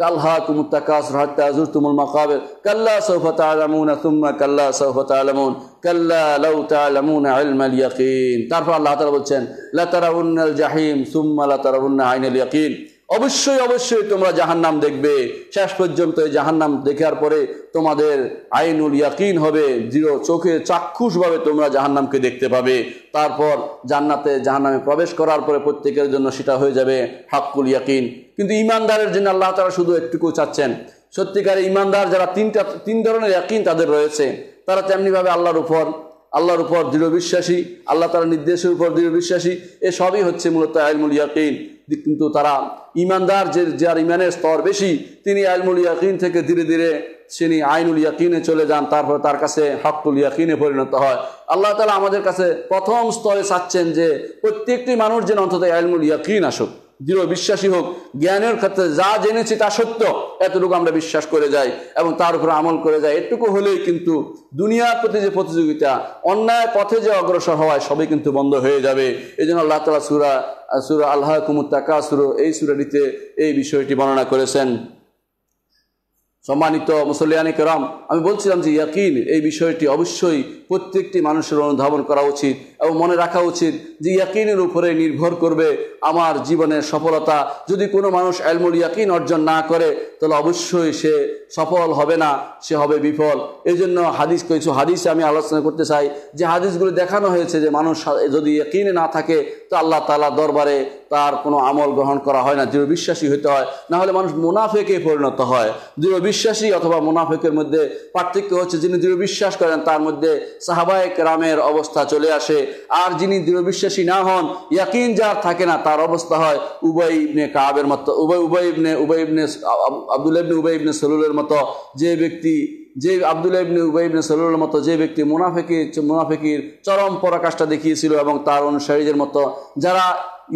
কাল্হা কুমুত্তাকাস রাহাজুর তুমুল মাকাবের কাল্লা সৌফত আলমুন তুম্মা কাল্লা সৌফত আলমুন কাল্লা লাউ তালামুন আলমাল ইয়াকিন তারপর আল্লাহ বলছেন লতারা উন্নাল জাহিম সুম্মা লতারা উন্না আইনাল ইয়াকিন অবশ্যই অবশ্যই তোমরা জাহান্নাম দেখবে শেষ পর্যন্ত এই জাহান্নাম দেখার পরে তোমাদের আইনুল ইয়াকিন হবে দৃঢ় চোখে চাক্ষুষভাবে তোমরা জাহান্নামকে দেখতে পাবে তারপর জান্নাতে জাহান্নামে প্রবেশ করার পরে প্রত্যেকের জন্য সেটা হয়ে যাবে হাক্কুল ইয়াকিন কিন্তু ইমানদারের জন্য আল্লাহ তারা শুধু একটুকু চাচ্ছেন সত্যিকারে ইমানদার যারা তিনটা তিন ধরনের ইয়াকিন তাদের রয়েছে তারা তেমনিভাবে আল্লাহর উপর আল্লাহর উপর দৃঢ় বিশ্বাসী আল্লাহ তারা নির্দেশের উপর দৃঢ় বিশ্বাসী এ সবই হচ্ছে মূলত আইনুল ইয়াকিন কিন্তু তারা ইমানদার যে যার ইমানের স্তর বেশি তিনি আইনুল ইয়াকিন থেকে ধীরে ধীরে তিনি আইনুল ইয়াকিনে চলে যান তারপর তার কাছে হকুল ইয়াকিনে পরিণত হয় আল্লাহ তালা আমাদের কাছে প্রথম স্তরে চাচ্ছেন যে প্রত্যেকটি মানুষ যেন অন্তত আইনুল ইয়াকিন আসুক দৃঢ় বিশ্বাসী হোক জ্ঞানের ক্ষেত্রে যা জেনেছি তা সত্য এতটুকু আমরা বিশ্বাস করে যাই এবং তার উপর আমল করে যাই এটুকু হলেই কিন্তু দুনিয়ার প্রতি যে প্রতিযোগিতা অন্যায় পথে যে অগ্রসর হওয়ায় সবই কিন্তু বন্ধ হয়ে যাবে এই জন্য আল্লাহ তালা সুরা সুরা আল্লাহ কুমুত্তা কাসুর এই সুরাটিতে এই বিষয়টি বর্ণনা করেছেন সম্মানিত মুসলিয়ানি কেরাম আমি বলছিলাম যে ইয়াকিন এই বিষয়টি অবশ্যই প্রত্যেকটি মানুষের অনুধাবন করা উচিত এবং মনে রাখা উচিত যে ইয়াকিনের উপরে নির্ভর করবে আমার জীবনের সফলতা যদি কোনো মানুষ অ্যালমুল ইয়াকিন অর্জন না করে তাহলে অবশ্যই সে সফল হবে না সে হবে বিফল এই জন্য হাদিস কিছু হাদিসে আমি আলোচনা করতে চাই যে হাদিসগুলো দেখানো হয়েছে যে মানুষ যদি কিনে না থাকে তো আল্লাহ তালা দরবারে তার কোনো আমল গ্রহণ করা হয় না দৃঢ় বিশ্বাসী হতে হয় না হলে মানুষ মুনাফেকে পরিণত হয় দৃঢ় বিশ্বাসী অথবা মুনাফেকের মধ্যে পার্থক্য হচ্ছে যিনি দৃঢ় বিশ্বাস করেন তার মধ্যে সাহাবায়ক রামের অবস্থা চলে আসে আর যিনি দৃঢ় বিশ্বাসী না হন ইয়াকিন যার থাকে না তার অবস্থা হয় উবাই ইবনে কাবের মতো উবাই উবাই ইবনে উবাই ইবনে আবদুল্লা ইবনে উবাই ইবনে সলুলের মতো যে ব্যক্তি যে আবদুল্লাহ ইবনে ইবনে সাল্লুর মতো যে ব্যক্তি মুনাফেকির মুনাফেকির চরম পরাকাষ্টা দেখিয়েছিল এবং তার অনুসারীদের মতো যারা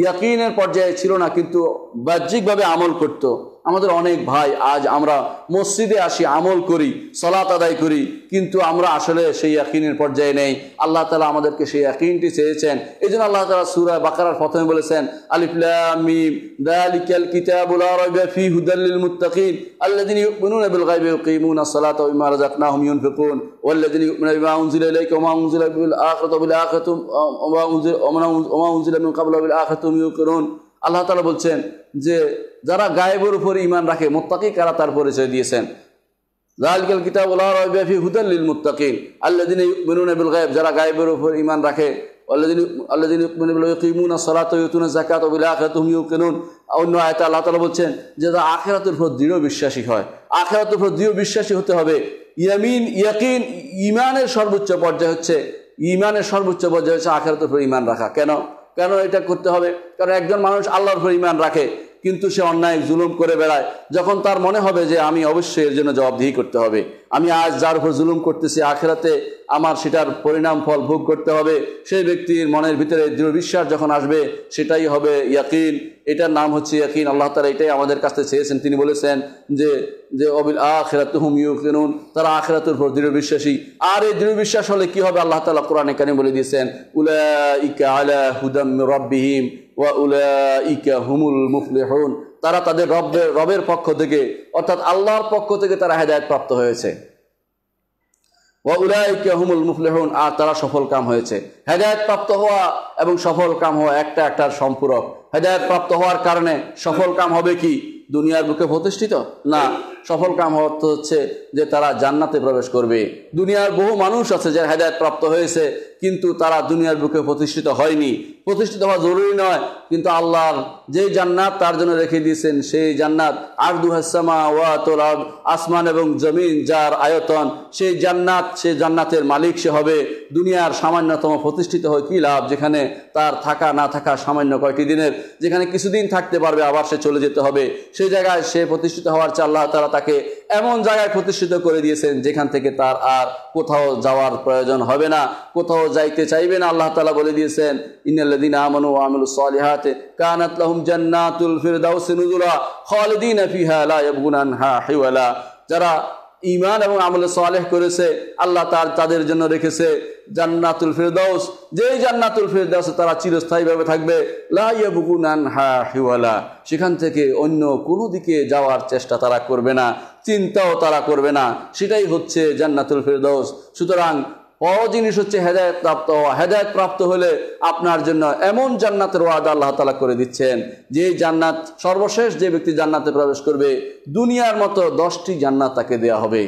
ইয়াকিনের পর্যায়ে ছিল না কিন্তু বাহ্যিকভাবে আমল করতো আমাদের অনেক ভাই আজ আমরা মসজিদে আসি আমল করি সলাত আদায় করি কিন্তু আমরা আসলে সেই একিনের পর্যায়ে নেই আল্লাহ তালা আমাদেরকে সেই একিনটি চেয়েছেন এই জন্য আল্লাহ তালা সুরা বাকার প্রথমে বলেছেন আলিফুল্লাহ আল্লাহ তালা বলছেন যে যারা গায়েবের উপরে ইমান রাখে মোত্তাকি কারা তার পরিচয় দিয়েছেন জাহালকাল কিতাব ওলাফি হুদাল্লিল মুত্তাকিল আল্লাদিন মিনুনবিল গায়েব যারা গায়েবের উপর ইমান রাখে আল্লাদিন কেনুন অন্য বলছেন যে আখেরাতের উপর দৃঢ় বিশ্বাসী হয় উপর দৃঢ় বিশ্বাসী হতে হবে ইয়ামিন ইয়াকিন ইমানের সর্বোচ্চ পর্যায় হচ্ছে ইমানের সর্বোচ্চ পর্যায় হচ্ছে আখেরাতের উপর ইমান রাখা কেন কেন এটা করতে হবে কারণ একজন মানুষ আল্লাহর উপর ইমান রাখে কিন্তু সে অন্যায় জুলুম করে বেড়ায় যখন তার মনে হবে যে আমি অবশ্যই এর জন্য জবাবদিহি করতে হবে আমি আজ যার উপর জুলুম করতেছি আখেরাতে আমার সেটার পরিণাম ফল ভোগ করতে হবে সেই ব্যক্তির মনের ভিতরে দৃঢ় বিশ্বাস যখন আসবে সেটাই হবে ইয়াকিন এটার নাম হচ্ছে ইয়াকিন আল্লাহ তালা এটাই আমাদের কাছে চেয়েছেন তিনি বলেছেন যে যে অবিল আখেরাত হুম ইউ কেনুন তারা আখেরাতের উপর দৃঢ় বিশ্বাসী আর এই দৃঢ় বিশ্বাস হলে কি হবে আল্লাহ তালা কোরআনে কানে বলে দিয়েছেন উলা ইকা আলা হুদাম রব্বিহিম ওয়া উলাইকা তারা তাদের রবের রবের পক্ষ থেকে অর্থাৎ আল্লাহর পক্ষ থেকে তারা হেদায়ত প্রাপ্ত হয়েছে ওয়া উলাইকা হুমুল মুফলিহুন আর তারা সফল কাম হয়েছে হেদায়ত প্রাপ্ত হওয়া এবং সফল কাম হওয়া একটা একটার সম্পূরক হেদায়ত প্রাপ্ত হওয়ার কারণে সফল কাম হবে কি দুনিয়ার বুকে প্রতিষ্ঠিত না সফল কাম অর্থ হচ্ছে যে তারা জান্নাতে প্রবেশ করবে দুনিয়ার বহু মানুষ আছে যারা হেদায়ত প্রাপ্ত হয়েছে কিন্তু তারা দুনিয়ার বুকে প্রতিষ্ঠিত হয়নি প্রতিষ্ঠিত হওয়া জরুরি নয় কিন্তু আল্লাহর যে জান্নাত তার জন্য রেখে দিয়েছেন সেই জান্নাত আর দুহাসমা ওয়াতল আসমান এবং জমিন যার আয়তন সেই জান্নাত সে জান্নাতের মালিক সে হবে দুনিয়ার সামান্যতম প্রতিষ্ঠিত হয় কী লাভ যেখানে তার থাকা না থাকা সামান্য কয়টি দিনের যেখানে কিছুদিন থাকতে পারবে আবার সে চলে যেতে হবে সেই জায়গায় সে প্রতিষ্ঠিত হওয়ার চেয়ে আল্লাহ তারা তাকে এমন জায়গায় প্রতিষ্ঠিত করে দিয়েছেন যেখান থেকে তার আর কোথাও যাওয়ার প্রয়োজন হবে না কোথাও যাইতে চাইবে না আল্লাহ তালা বলে দিয়েছেন ইনাল্লাদিন আমানু আমিলু সালিহাতে কানাত জান্নাতুল ফিরদাউসিনুজুলা খালিদিন ফিহা লা ইয়াবগুন আনহা হিওয়ালা যারা ইমান এবং আমলে সালেহ করেছে আল্লাহ তার তাদের জন্য রেখেছে জান্নাতুল ফেরদাউস যেই জান্নাতুল ফেরদাউস তারা চিরস্থায়ীভাবে থাকবে সেখান থেকে অন্য কোনো দিকে যাওয়ার চেষ্টা তারা করবে না চিন্তাও তারা করবে না সেটাই হচ্ছে জান্নাতুল ফেরদাউস সুতরাং বড় জিনিস হচ্ছে হেদায়ত প্রাপ্ত হওয়া হেদায়ত প্রাপ্ত হলে আপনার জন্য এমন জান্নাতের ওয়াদা আল্লাহ তালা করে দিচ্ছেন যে জান্নাত সর্বশেষ যে ব্যক্তি জান্নাতে প্রবেশ করবে দুনিয়ার মতো দশটি জান্নাত তাকে দেওয়া হবে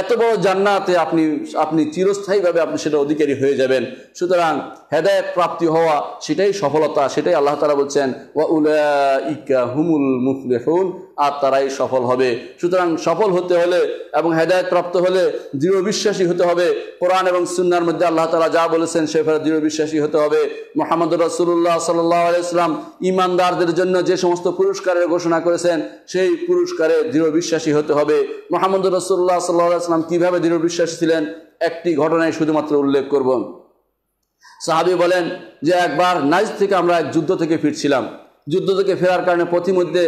এত বড় জান্নাতে আপনি আপনি চিরস্থায়ীভাবে আপনি সেটা অধিকারী হয়ে যাবেন সুতরাং হেদায়ত প্রাপ্তি হওয়া সেটাই সফলতা সেটাই আল্লাহ তালা বলছেন ওয়া উলা ইকা হুমুল মুফলেহুন আর তারাই সফল হবে সুতরাং সফল হতে হলে এবং হেদায়তপ্রাপ্ত হলে দৃঢ় বিশ্বাসী হতে হবে কোরআন এবং সুন্নার মধ্যে আল্লাহ তালা যা বলেছেন সেভাবে দৃঢ় বিশ্বাসী হতে হবে মোহাম্মদ রসুল্লাহ সাল্লাম ইমানদারদের জন্য যে সমস্ত পুরস্কারের ঘোষণা করেছেন সেই পুরস্কারে দৃঢ় বিশ্বাসী হতে হবে মোহাম্মদ রসুল্লাহ সাল্লাহ কীভাবে দৃঢ় বিশ্বাসী ছিলেন একটি ঘটনায় শুধুমাত্র উল্লেখ করব সাহাবি বলেন যে একবার নাইজ থেকে আমরা এক যুদ্ধ থেকে ফিরছিলাম যুদ্ধ থেকে ফেরার কারণে পথিমধ্যে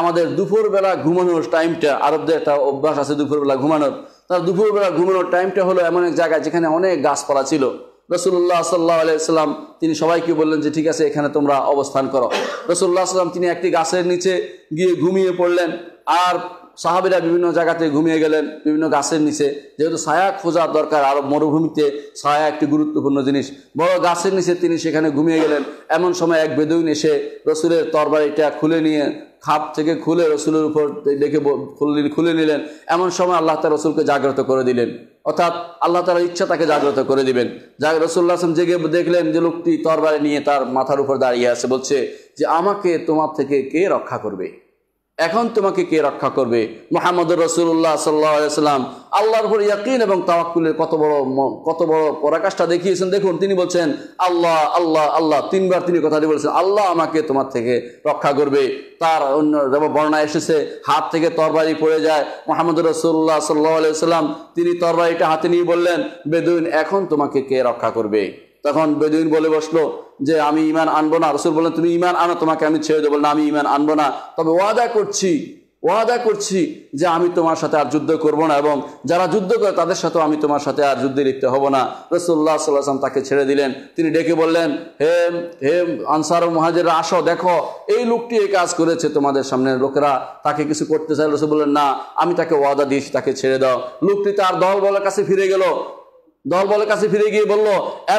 আমাদের দুপুরবেলা ঘুমানোর টাইমটা আরবদের একটা অভ্যাস আছে দুপুরবেলা ঘুমানোর তারা দুপুরবেলা ঘুমানোর টাইমটা হলো এমন এক জায়গায় যেখানে অনেক গাছপালা ছিল রসুল্লাহ সাল্লাহ আলাইসাল্লাম তিনি সবাইকে বললেন যে ঠিক আছে এখানে তোমরা অবস্থান করো রসুল্লাহ সাল্লাম তিনি একটি গাছের নিচে গিয়ে ঘুমিয়ে পড়লেন আর সাহাবিরা বিভিন্ন জায়গাতে ঘুমিয়ে গেলেন বিভিন্ন গাছের নিচে যেহেতু ছায়া খোঁজার দরকার আরব মরুভূমিতে ছায়া একটি গুরুত্বপূর্ণ জিনিস বড় গাছের নিচে তিনি সেখানে ঘুমিয়ে গেলেন এমন সময় এক বেদুইন এসে রসুলের তরবারিটা খুলে নিয়ে খাপ থেকে খুলে রসুলের উপর ডেকে খুলে নিলেন এমন সময় আল্লাহ তালা রসুলকে জাগ্রত করে দিলেন অর্থাৎ আল্লাহ তালার ইচ্ছা তাকে জাগ্রত করে দিবেন যা রসুল্লাহ আসলাম জেগে দেখলেন যে লোকটি তরবারে নিয়ে তার মাথার উপর দাঁড়িয়ে আছে বলছে যে আমাকে তোমার থেকে কে রক্ষা করবে এখন তোমাকে কে রক্ষা করবে মোহাম্মদ রসুল্লাহ সাল্লাম আল্লাহর উপর ইয়াকিন এবং তাওয়াক্কুলের কত বড় কত বড় পরাকাষ্ঠা দেখিয়েছেন দেখুন তিনি বলছেন আল্লাহ আল্লাহ আল্লাহ তিনবার তিনি কথাটি বলেছেন আল্লাহ আমাকে তোমার থেকে রক্ষা করবে তার অন্য বর্ণায় এসেছে হাত থেকে তরবারি পড়ে যায় মোহাম্মদ রসুল্লাহ সাল্লাহ সাল্লাম তিনি তরবারিটা হাতে নিয়ে বললেন বেদুইন এখন তোমাকে কে রক্ষা করবে তখন বেদুইন বলে বসলো যে আমি ইমান আনবো না রসুল বললেন তুমি ইমান আনো তোমাকে আমি ছেড়ে দেবো না আমি ইমান আনবো না তবে ওয়াদা করছি ওয়াদা করছি যে আমি তোমার সাথে আর যুদ্ধ করব না এবং যারা যুদ্ধ করে তাদের সাথেও আমি তোমার সাথে আর যুদ্ধে লিখতে হব না রসুল্লাহ সাল্লাহাম তাকে ছেড়ে দিলেন তিনি ডেকে বললেন হে হে আনসার মহাজেরা আসো দেখো এই লোকটি এই কাজ করেছে তোমাদের সামনের লোকেরা তাকে কিছু করতে চায় রসুল বললেন না আমি তাকে ওয়াদা দিয়েছি তাকে ছেড়ে দাও লোকটি তার দল বলার কাছে ফিরে গেল দলবলের কাছে ফিরে গিয়ে বলল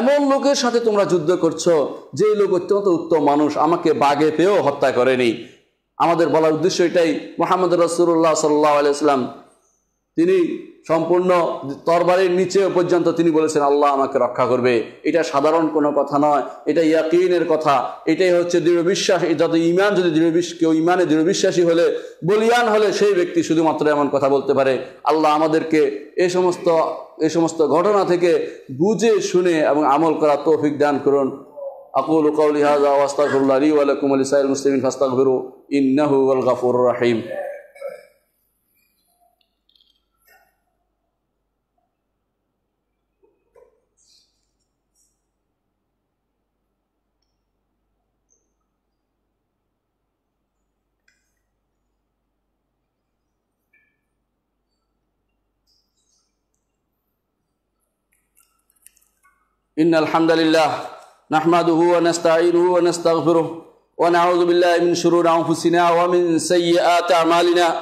এমন লোকের সাথে তোমরা যুদ্ধ করছো যে লোক অত্যন্ত উত্তম মানুষ আমাকে বাগে পেয়েও হত্যা করেনি আমাদের বলার উদ্দেশ্য এটাই মোহাম্মদ রসুল্লাহ সাল্লাহ আলাইসলাম তিনি সম্পূর্ণ তরবারের নিচে পর্যন্ত তিনি বলেছেন আল্লাহ আমাকে রক্ষা করবে এটা সাধারণ কোনো কথা নয় এটা ইয়াকিনের কথা এটাই হচ্ছে দৃঢ় বিশ্বাস যত ইমান যদি দৃঢ় কেউ ইমানে দৃঢ় বিশ্বাসী হলে বলিয়ান হলে সেই ব্যক্তি শুধুমাত্র এমন কথা বলতে পারে আল্লাহ আমাদেরকে এ সমস্ত এ সমস্ত ঘটনা থেকে বুঝে শুনে এবং আমল করা তৌফিক দান করুন আকুল কৌলিহাজ هذا আলী আলকুম আলী সাইল মুসলিম المسلمين فاستغفروا إنه هو الغفور إن الحمد لله نحمده ونستعينه ونستغفره ونعوذ بالله من شرور أنفسنا ومن سيئات أعمالنا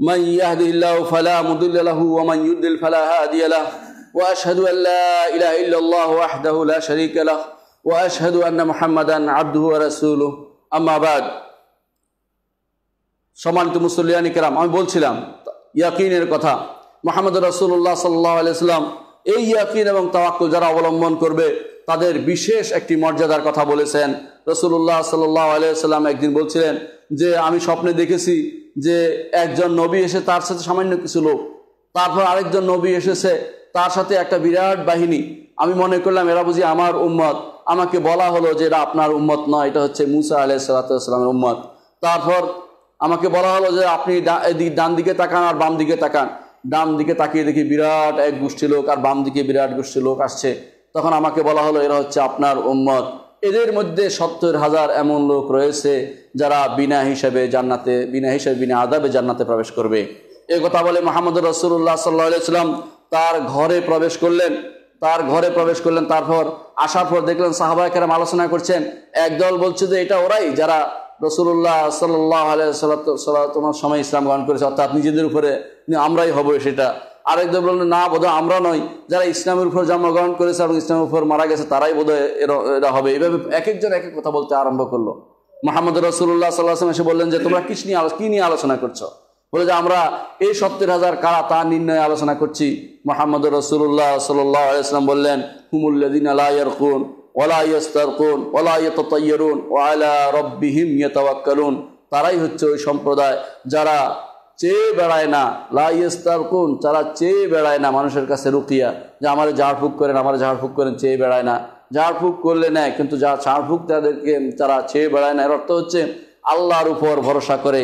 من يهده الله فلا مضل له ومن يضلل فلا هادي له وأشهد أن لا إله إلا الله وحده لا شريك له وأشهد أن محمدا عبده ورسوله أما بعد সম্মানিত মুসল্লিয়ানি কেরাম আমি محمد رسول الله صلى الله عليه وسلم এই ইয়াকিন এবং তাওয়াক্কুল যারা অবলম্বন করবে তাদের বিশেষ একটি মর্যাদার কথা বলেছেন রসুল্লাহ সাল্লাহ আলাইসাল্লাম একদিন বলছিলেন যে আমি স্বপ্নে দেখেছি যে একজন নবী এসে তার সাথে সামান্য কিছু লোক তারপর আরেকজন নবী এসেছে তার সাথে একটা বিরাট বাহিনী আমি মনে করলাম এরা বুঝি আমার উম্মত আমাকে বলা হলো যে এরা আপনার উম্মত নয় এটা হচ্ছে মুসা আলাহ সাল্লাতামের উম্মত তারপর আমাকে বলা হলো যে আপনি এদিক ডান দিকে তাকান আর বাম দিকে তাকান ডান দিকে তাকিয়ে দেখি বিরাট এক গোষ্ঠী লোক আর বাম দিকে বিরাট গোষ্ঠী লোক আসছে তখন আমাকে বলা হলো এরা হচ্ছে আপনার উম্মত এদের মধ্যে সত্তর হাজার এমন লোক রয়েছে যারা বিনা হিসাবে জান্নাতে বিনা হিসাবে বিনা আদাবে জান্নাতে প্রবেশ করবে এ কথা বলে মাহমুদুর রসুল্লাহ সাল্লাহাম তার ঘরে প্রবেশ করলেন তার ঘরে প্রবেশ করলেন তারপর আসার পর দেখলেন সাহাবাহাম আলোচনা করছেন একদল বলছে যে এটা ওরাই যারা রসুল্লাহ সাল্লাহ তোমার সময় ইসলাম গ্রহণ করেছে অর্থাৎ নিজেদের উপরে আমরাই হব সেটা আরেকজন বললেন না বোধহয় আমরা নই যারা ইসলামের উপর জন্মগ্রহণ করেছে এবং ইসলামের উপর মারা গেছে তারাই বোধহয় এরা হবে এইভাবে এক একজন এক এক কথা বলতে আরম্ভ করলো মোহাম্মদ রসুল্লাহ সাল্লাহাম এসে বললেন যে তোমরা কিস নিয়ে কী নিয়ে আলোচনা করছো বলে যে আমরা এই সত্তর হাজার কারা তা নির্ণয়ে আলোচনা করছি মোহাম্মদ রসুল্লাহ সাল্লাহ ইসলাম বললেন হুমুল্লাদিন আলাহ ইয়ারকুন তারাই হচ্ছে ওই সম্প্রদায় যারা চেয়ে বেড়ায় না লাইস্তার কোন তারা চেয়ে বেড়ায় না মানুষের কাছে রুকিয়া যে আমার ঝাড়ফুঁক করেন আমার ঝাড়ফুঁক করেন চেয়ে বেড়ায় না ঝাড়ফুঁক করলে নেয় কিন্তু যা ঝাড়ফুঁক তাদেরকে তারা চেয়ে বেড়ায় না এর অর্থ হচ্ছে আল্লাহর উপর ভরসা করে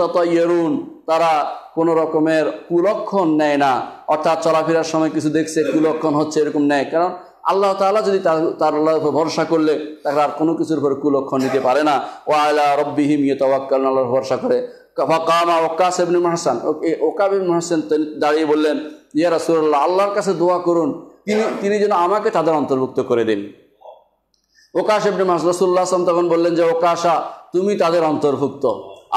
তত ইয়েরুন তারা কোনো রকমের কুলক্ষণ নেয় না অর্থাৎ চলাফেরার সময় কিছু দেখছে কুলক্ষণ হচ্ছে এরকম নেয় কারণ আল্লাহ তালা যদি তার আল্লাহর উপর ভরসা করলে তারা আর কোনো কিছুর উপরে কুলক্ষণ নিতে পারে না ও আল্লাহ রব্বিহিম ইয়ে তবাক্কাল আল্লাহর ভরসা করে ওকা ওকাস মাহসান ওকে ওকাব ইবনে মহাসান তিনি দাঁড়িয়ে বললেন ইয়া সুরল্লাহ আল্লাহর কাছে দোয়া করুন তিনি তিনি যেন আমাকে তাদের অন্তর্ভুক্ত করে দেন ওকাশ ইবনে মাহাস আসলাম তখন বললেন যে ওকাশা তুমি তাদের অন্তর্ভুক্ত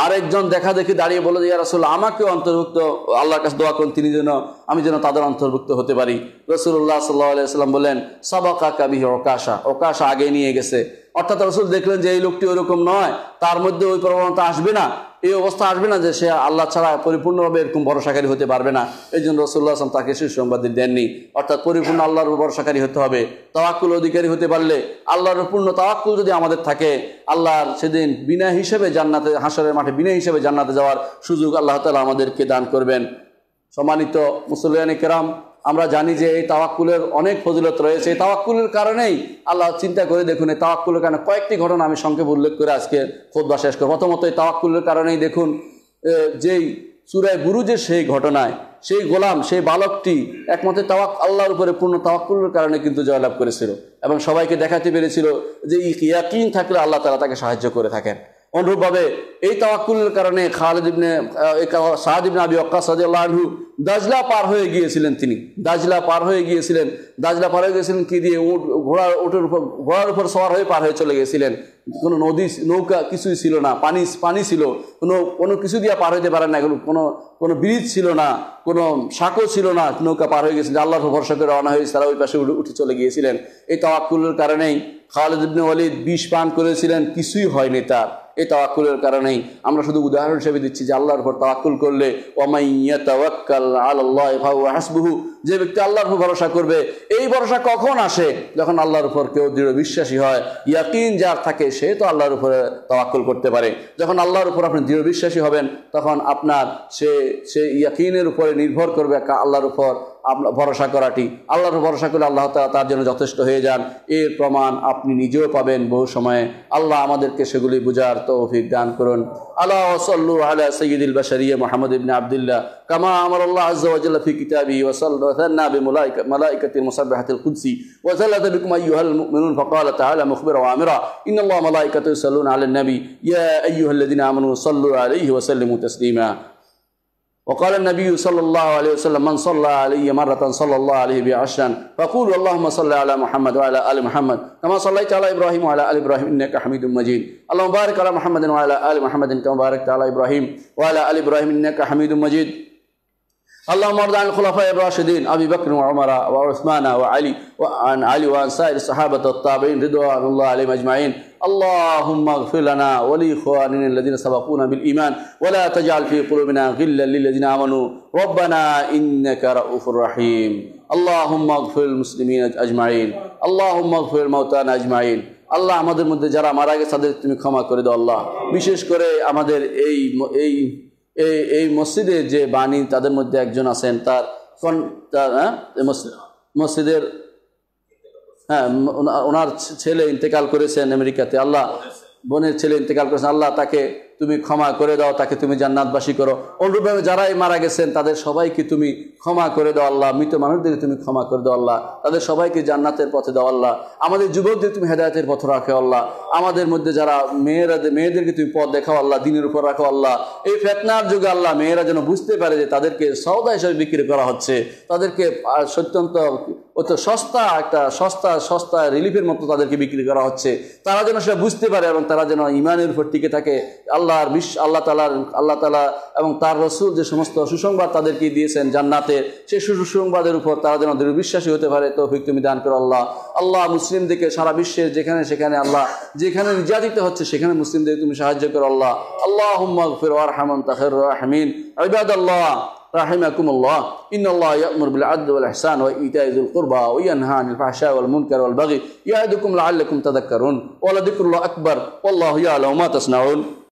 আরেকজন দেখা দেখি দাঁড়িয়ে বলে যে রাসুল আমাকে অন্তর্ভুক্ত আল্লাহর কাছে দোয়া করুন তিনি যেন আমি যেন তাদের অন্তর্ভুক্ত হতে পারি রসুল্লাহ সাল্লাহাম বললেন সবাকা কাবি ওকাশা ওকাশা আগে নিয়ে গেছে অর্থাৎ রসুল দেখলেন যে এই লোকটি ওরকম নয় তার মধ্যে ওই প্রবণতা আসবে না এই অবস্থা আসবে না যে সে আল্লাহ ছাড়া পরিপূর্ণভাবে এরকম ভরসাকারী হতে পারবে না এই জন্য রসুল্লাহ আসলাম তাকে সংবাদ দেননি অর্থাৎ পরিপূর্ণ আল্লাহর ভরসাকারী হতে হবে তাওয়াক্কুল অধিকারী হতে পারলে আল্লাহর পূর্ণ তাওয়াক্কুল যদি আমাদের থাকে আল্লাহর সেদিন বিনা হিসেবে জান্নাতে হাসরের মাঠে বিনা হিসেবে জান্নাতে যাওয়ার সুযোগ আল্লাহ তালা আমাদেরকে দান করবেন সম্মানিত মুসলিয়ানিকেরাম কেরাম আমরা জানি যে এই তাওয়াক্কুলের অনেক ফজিলত রয়েছে এই তাওয়াক্কুলের কারণেই আল্লাহ চিন্তা করে দেখুন এই তাওয়াক্কুলের কারণে কয়েকটি ঘটনা আমি সংক্ষেপ উল্লেখ করে আজকে খোদবা শেষ করি প্রথমত এই তাওয়াক্কুলের কারণেই দেখুন যেই সুরায় বুরুজের সেই ঘটনায় সেই গোলাম সেই বালকটি একমাত্র তাওয়াক আল্লাহর উপরে পূর্ণ তাওয়াক্কুলের কারণে কিন্তু জয়লাভ করেছিল এবং সবাইকে দেখাতে পেরেছিল যে ইয়াকিন থাকলে আল্লাহ তালা তাকে সাহায্য করে থাকেন অনুরূপভাবে এই তাওয়াক্কুলের কারণে খালেদ ইবনে সাহাদ ইবনে আবি অক্কা আনহু দাজলা পার হয়ে গিয়েছিলেন তিনি দাজলা পার হয়ে গিয়েছিলেন দাজলা পার হয়ে গিয়েছিলেন কি দিয়ে উঠ ঘোড়ার উঠের উপর ঘোড়ার উপর সওয়ার হয়ে পার হয়ে চলে গেছিলেন কোনো নদী নৌকা কিছুই ছিল না পানি পানি ছিল কোনো কোনো কিছু দিয়ে পার হইতে পারেন না কোনো কোনো ব্রিজ ছিল না কোনো সাঁকো ছিল না নৌকা পার হয়ে গেছিল আল্লাহর ভরসা করে রওনা হয়েছে তারা ওই পাশে উঠে চলে গিয়েছিলেন এই তাওয়াক্কুলের কারণেই খালেদ ইবনে ওয়ালিদ বিষ পান করেছিলেন কিছুই হয়নি তার এই তাওয়াক্কুলের কারণেই আমরা শুধু উদাহরণ হিসেবে দিচ্ছি যে আল্লাহর উপর তাওয়াক্কুল করলে ওমাইয়া আল্লাহ যে ব্যক্তি আল্লাহর উপর ভরসা করবে এই ভরসা কখন আসে যখন আল্লাহর উপর কেউ দৃঢ় বিশ্বাসী হয় ইয়াকিন যার থাকে সে তো আল্লাহর উপরে তাওয়াক্কুল করতে পারে যখন আল্লাহর উপর আপনি দৃঢ় বিশ্বাসী হবেন তখন আপনার সে সে ইয়াকিনের উপরে নির্ভর করবে আল্লাহর উপর ভরসা করাটি আল্লাহর ভরসা করে আল্লাহ তালা তার জন্য যথেষ্ট হয়ে যান এর প্রমাণ আপনি নিজেও পাবেন বহু সময়ে আল্লাহ আমাদেরকে সেগুলি বুঝার তৌফিক দান করুন আল্লাহ ওসল্লু আল্লাহ সঈদুল বাসারিয়া মোহাম্মদ ইবিন আবদুল্লাহ কামা আমার আল্লাহ আজ্লা ফি কিতাবি ওসলাবি মালাইকাতি মুসাবাহাতিল কুদ্সি وزلت بكم أيها المؤمنون فقال تعالى مخبرا وعامرا إن الله ملائكته يصلون على النبي يا أيها الذين آمنوا صلوا عليه وسلموا تسليما وقال النبي صلى الله عليه وسلم من صلى علي مرة صلى الله عليه بعشرا فقول اللهم صل على محمد وعلى آل محمد كما صليت على إبراهيم وعلى آل إبراهيم إنك حميد مجيد اللهم بارك على محمد وعلى آل محمد كما باركت على إبراهيم وعلى آل إبراهيم إنك حميد مجيد اللهم ارض عن خلفاء الراشدين ابي بكر وعمر وعثمان وعلي وعن علي وعن سائر الصحابه الطابعين رضوان الله عليهم اجمعين اللهم اغفر لنا ولاخواننا الذين سبقونا بالايمان ولا تجعل في قلوبنا غلا للذين امنوا ربنا انك رؤوف رحيم اللهم اغفر المسلمين اجمعين اللهم اغفر موتانا اجمعين আল্লাহ আমাদের মধ্যে যারা মারা গেছে তাদের তুমি ক্ষমা করে দাও আল্লাহ বিশেষ করে আমাদের এই এই এই এই মসজিদে যে বাণী তাদের মধ্যে একজন আছেন তার হ্যাঁ, মসজিদের হ্যাঁ ওনার ছেলে ইন্তেকাল করেছেন আমেরিকাতে আল্লাহ বোনের ছেলে ইন্তেকাল করেছেন আল্লাহ তাকে তুমি ক্ষমা করে দাও তাকে তুমি জান্নাতবাসী করো অনুরূপভাবে যারাই মারা গেছেন তাদের সবাইকে তুমি ক্ষমা করে দাও আল্লাহ মৃত মানুষদের তুমি ক্ষমা করে দাও আল্লাহ তাদের সবাইকে জান্নাতের পথে দাও আল্লাহ আমাদের যুবকদের তুমি হেদায়তের পথ রাখো আল্লাহ আমাদের মধ্যে যারা মেয়েরা মেয়েদেরকে তুমি পথ দেখাও আল্লাহ দিনের উপর রাখো আল্লাহ এই ফেতনার যুগে আল্লাহ মেয়েরা যেন বুঝতে পারে যে তাদেরকে সৌদা হিসাবে বিক্রি করা হচ্ছে তাদেরকে সত্যন্ত অত সস্তা একটা সস্তা সস্তা রিলিফের মতো তাদেরকে বিক্রি করা হচ্ছে তারা যেন সেটা বুঝতে পারে এবং তারা যেন ইমানের উপর টিকে থাকে আল্লাহ তালার বিশ্ব আল্লাহ তালার আল্লাহ তালা এবং তার রসুল যে সমস্ত সুসংবাদ তাদেরকে দিয়েছেন জান্নাতের সেই সুসংবাদের উপর তারা যেন দৃঢ় বিশ্বাসী হতে পারে তৌফিক তুমি দান করো আল্লাহ আল্লাহ মুসলিমদেরকে সারা বিশ্বের যেখানে সেখানে আল্লাহ যেখানে নির্যাতিত হচ্ছে সেখানে মুসলিমদের তুমি সাহায্য করো আল্লাহ আল্লাহ ফির রহমান তাহের রাহমিন عباد الله رحمكم الله إن الله يأمر بالعدل والإحسان وإيتاء ذي القربى وينهى عن الفحشاء والمنكر والبغي يعدكم لعلكم تذكرون ولذكر الله أكبر والله يعلم ما تصنعون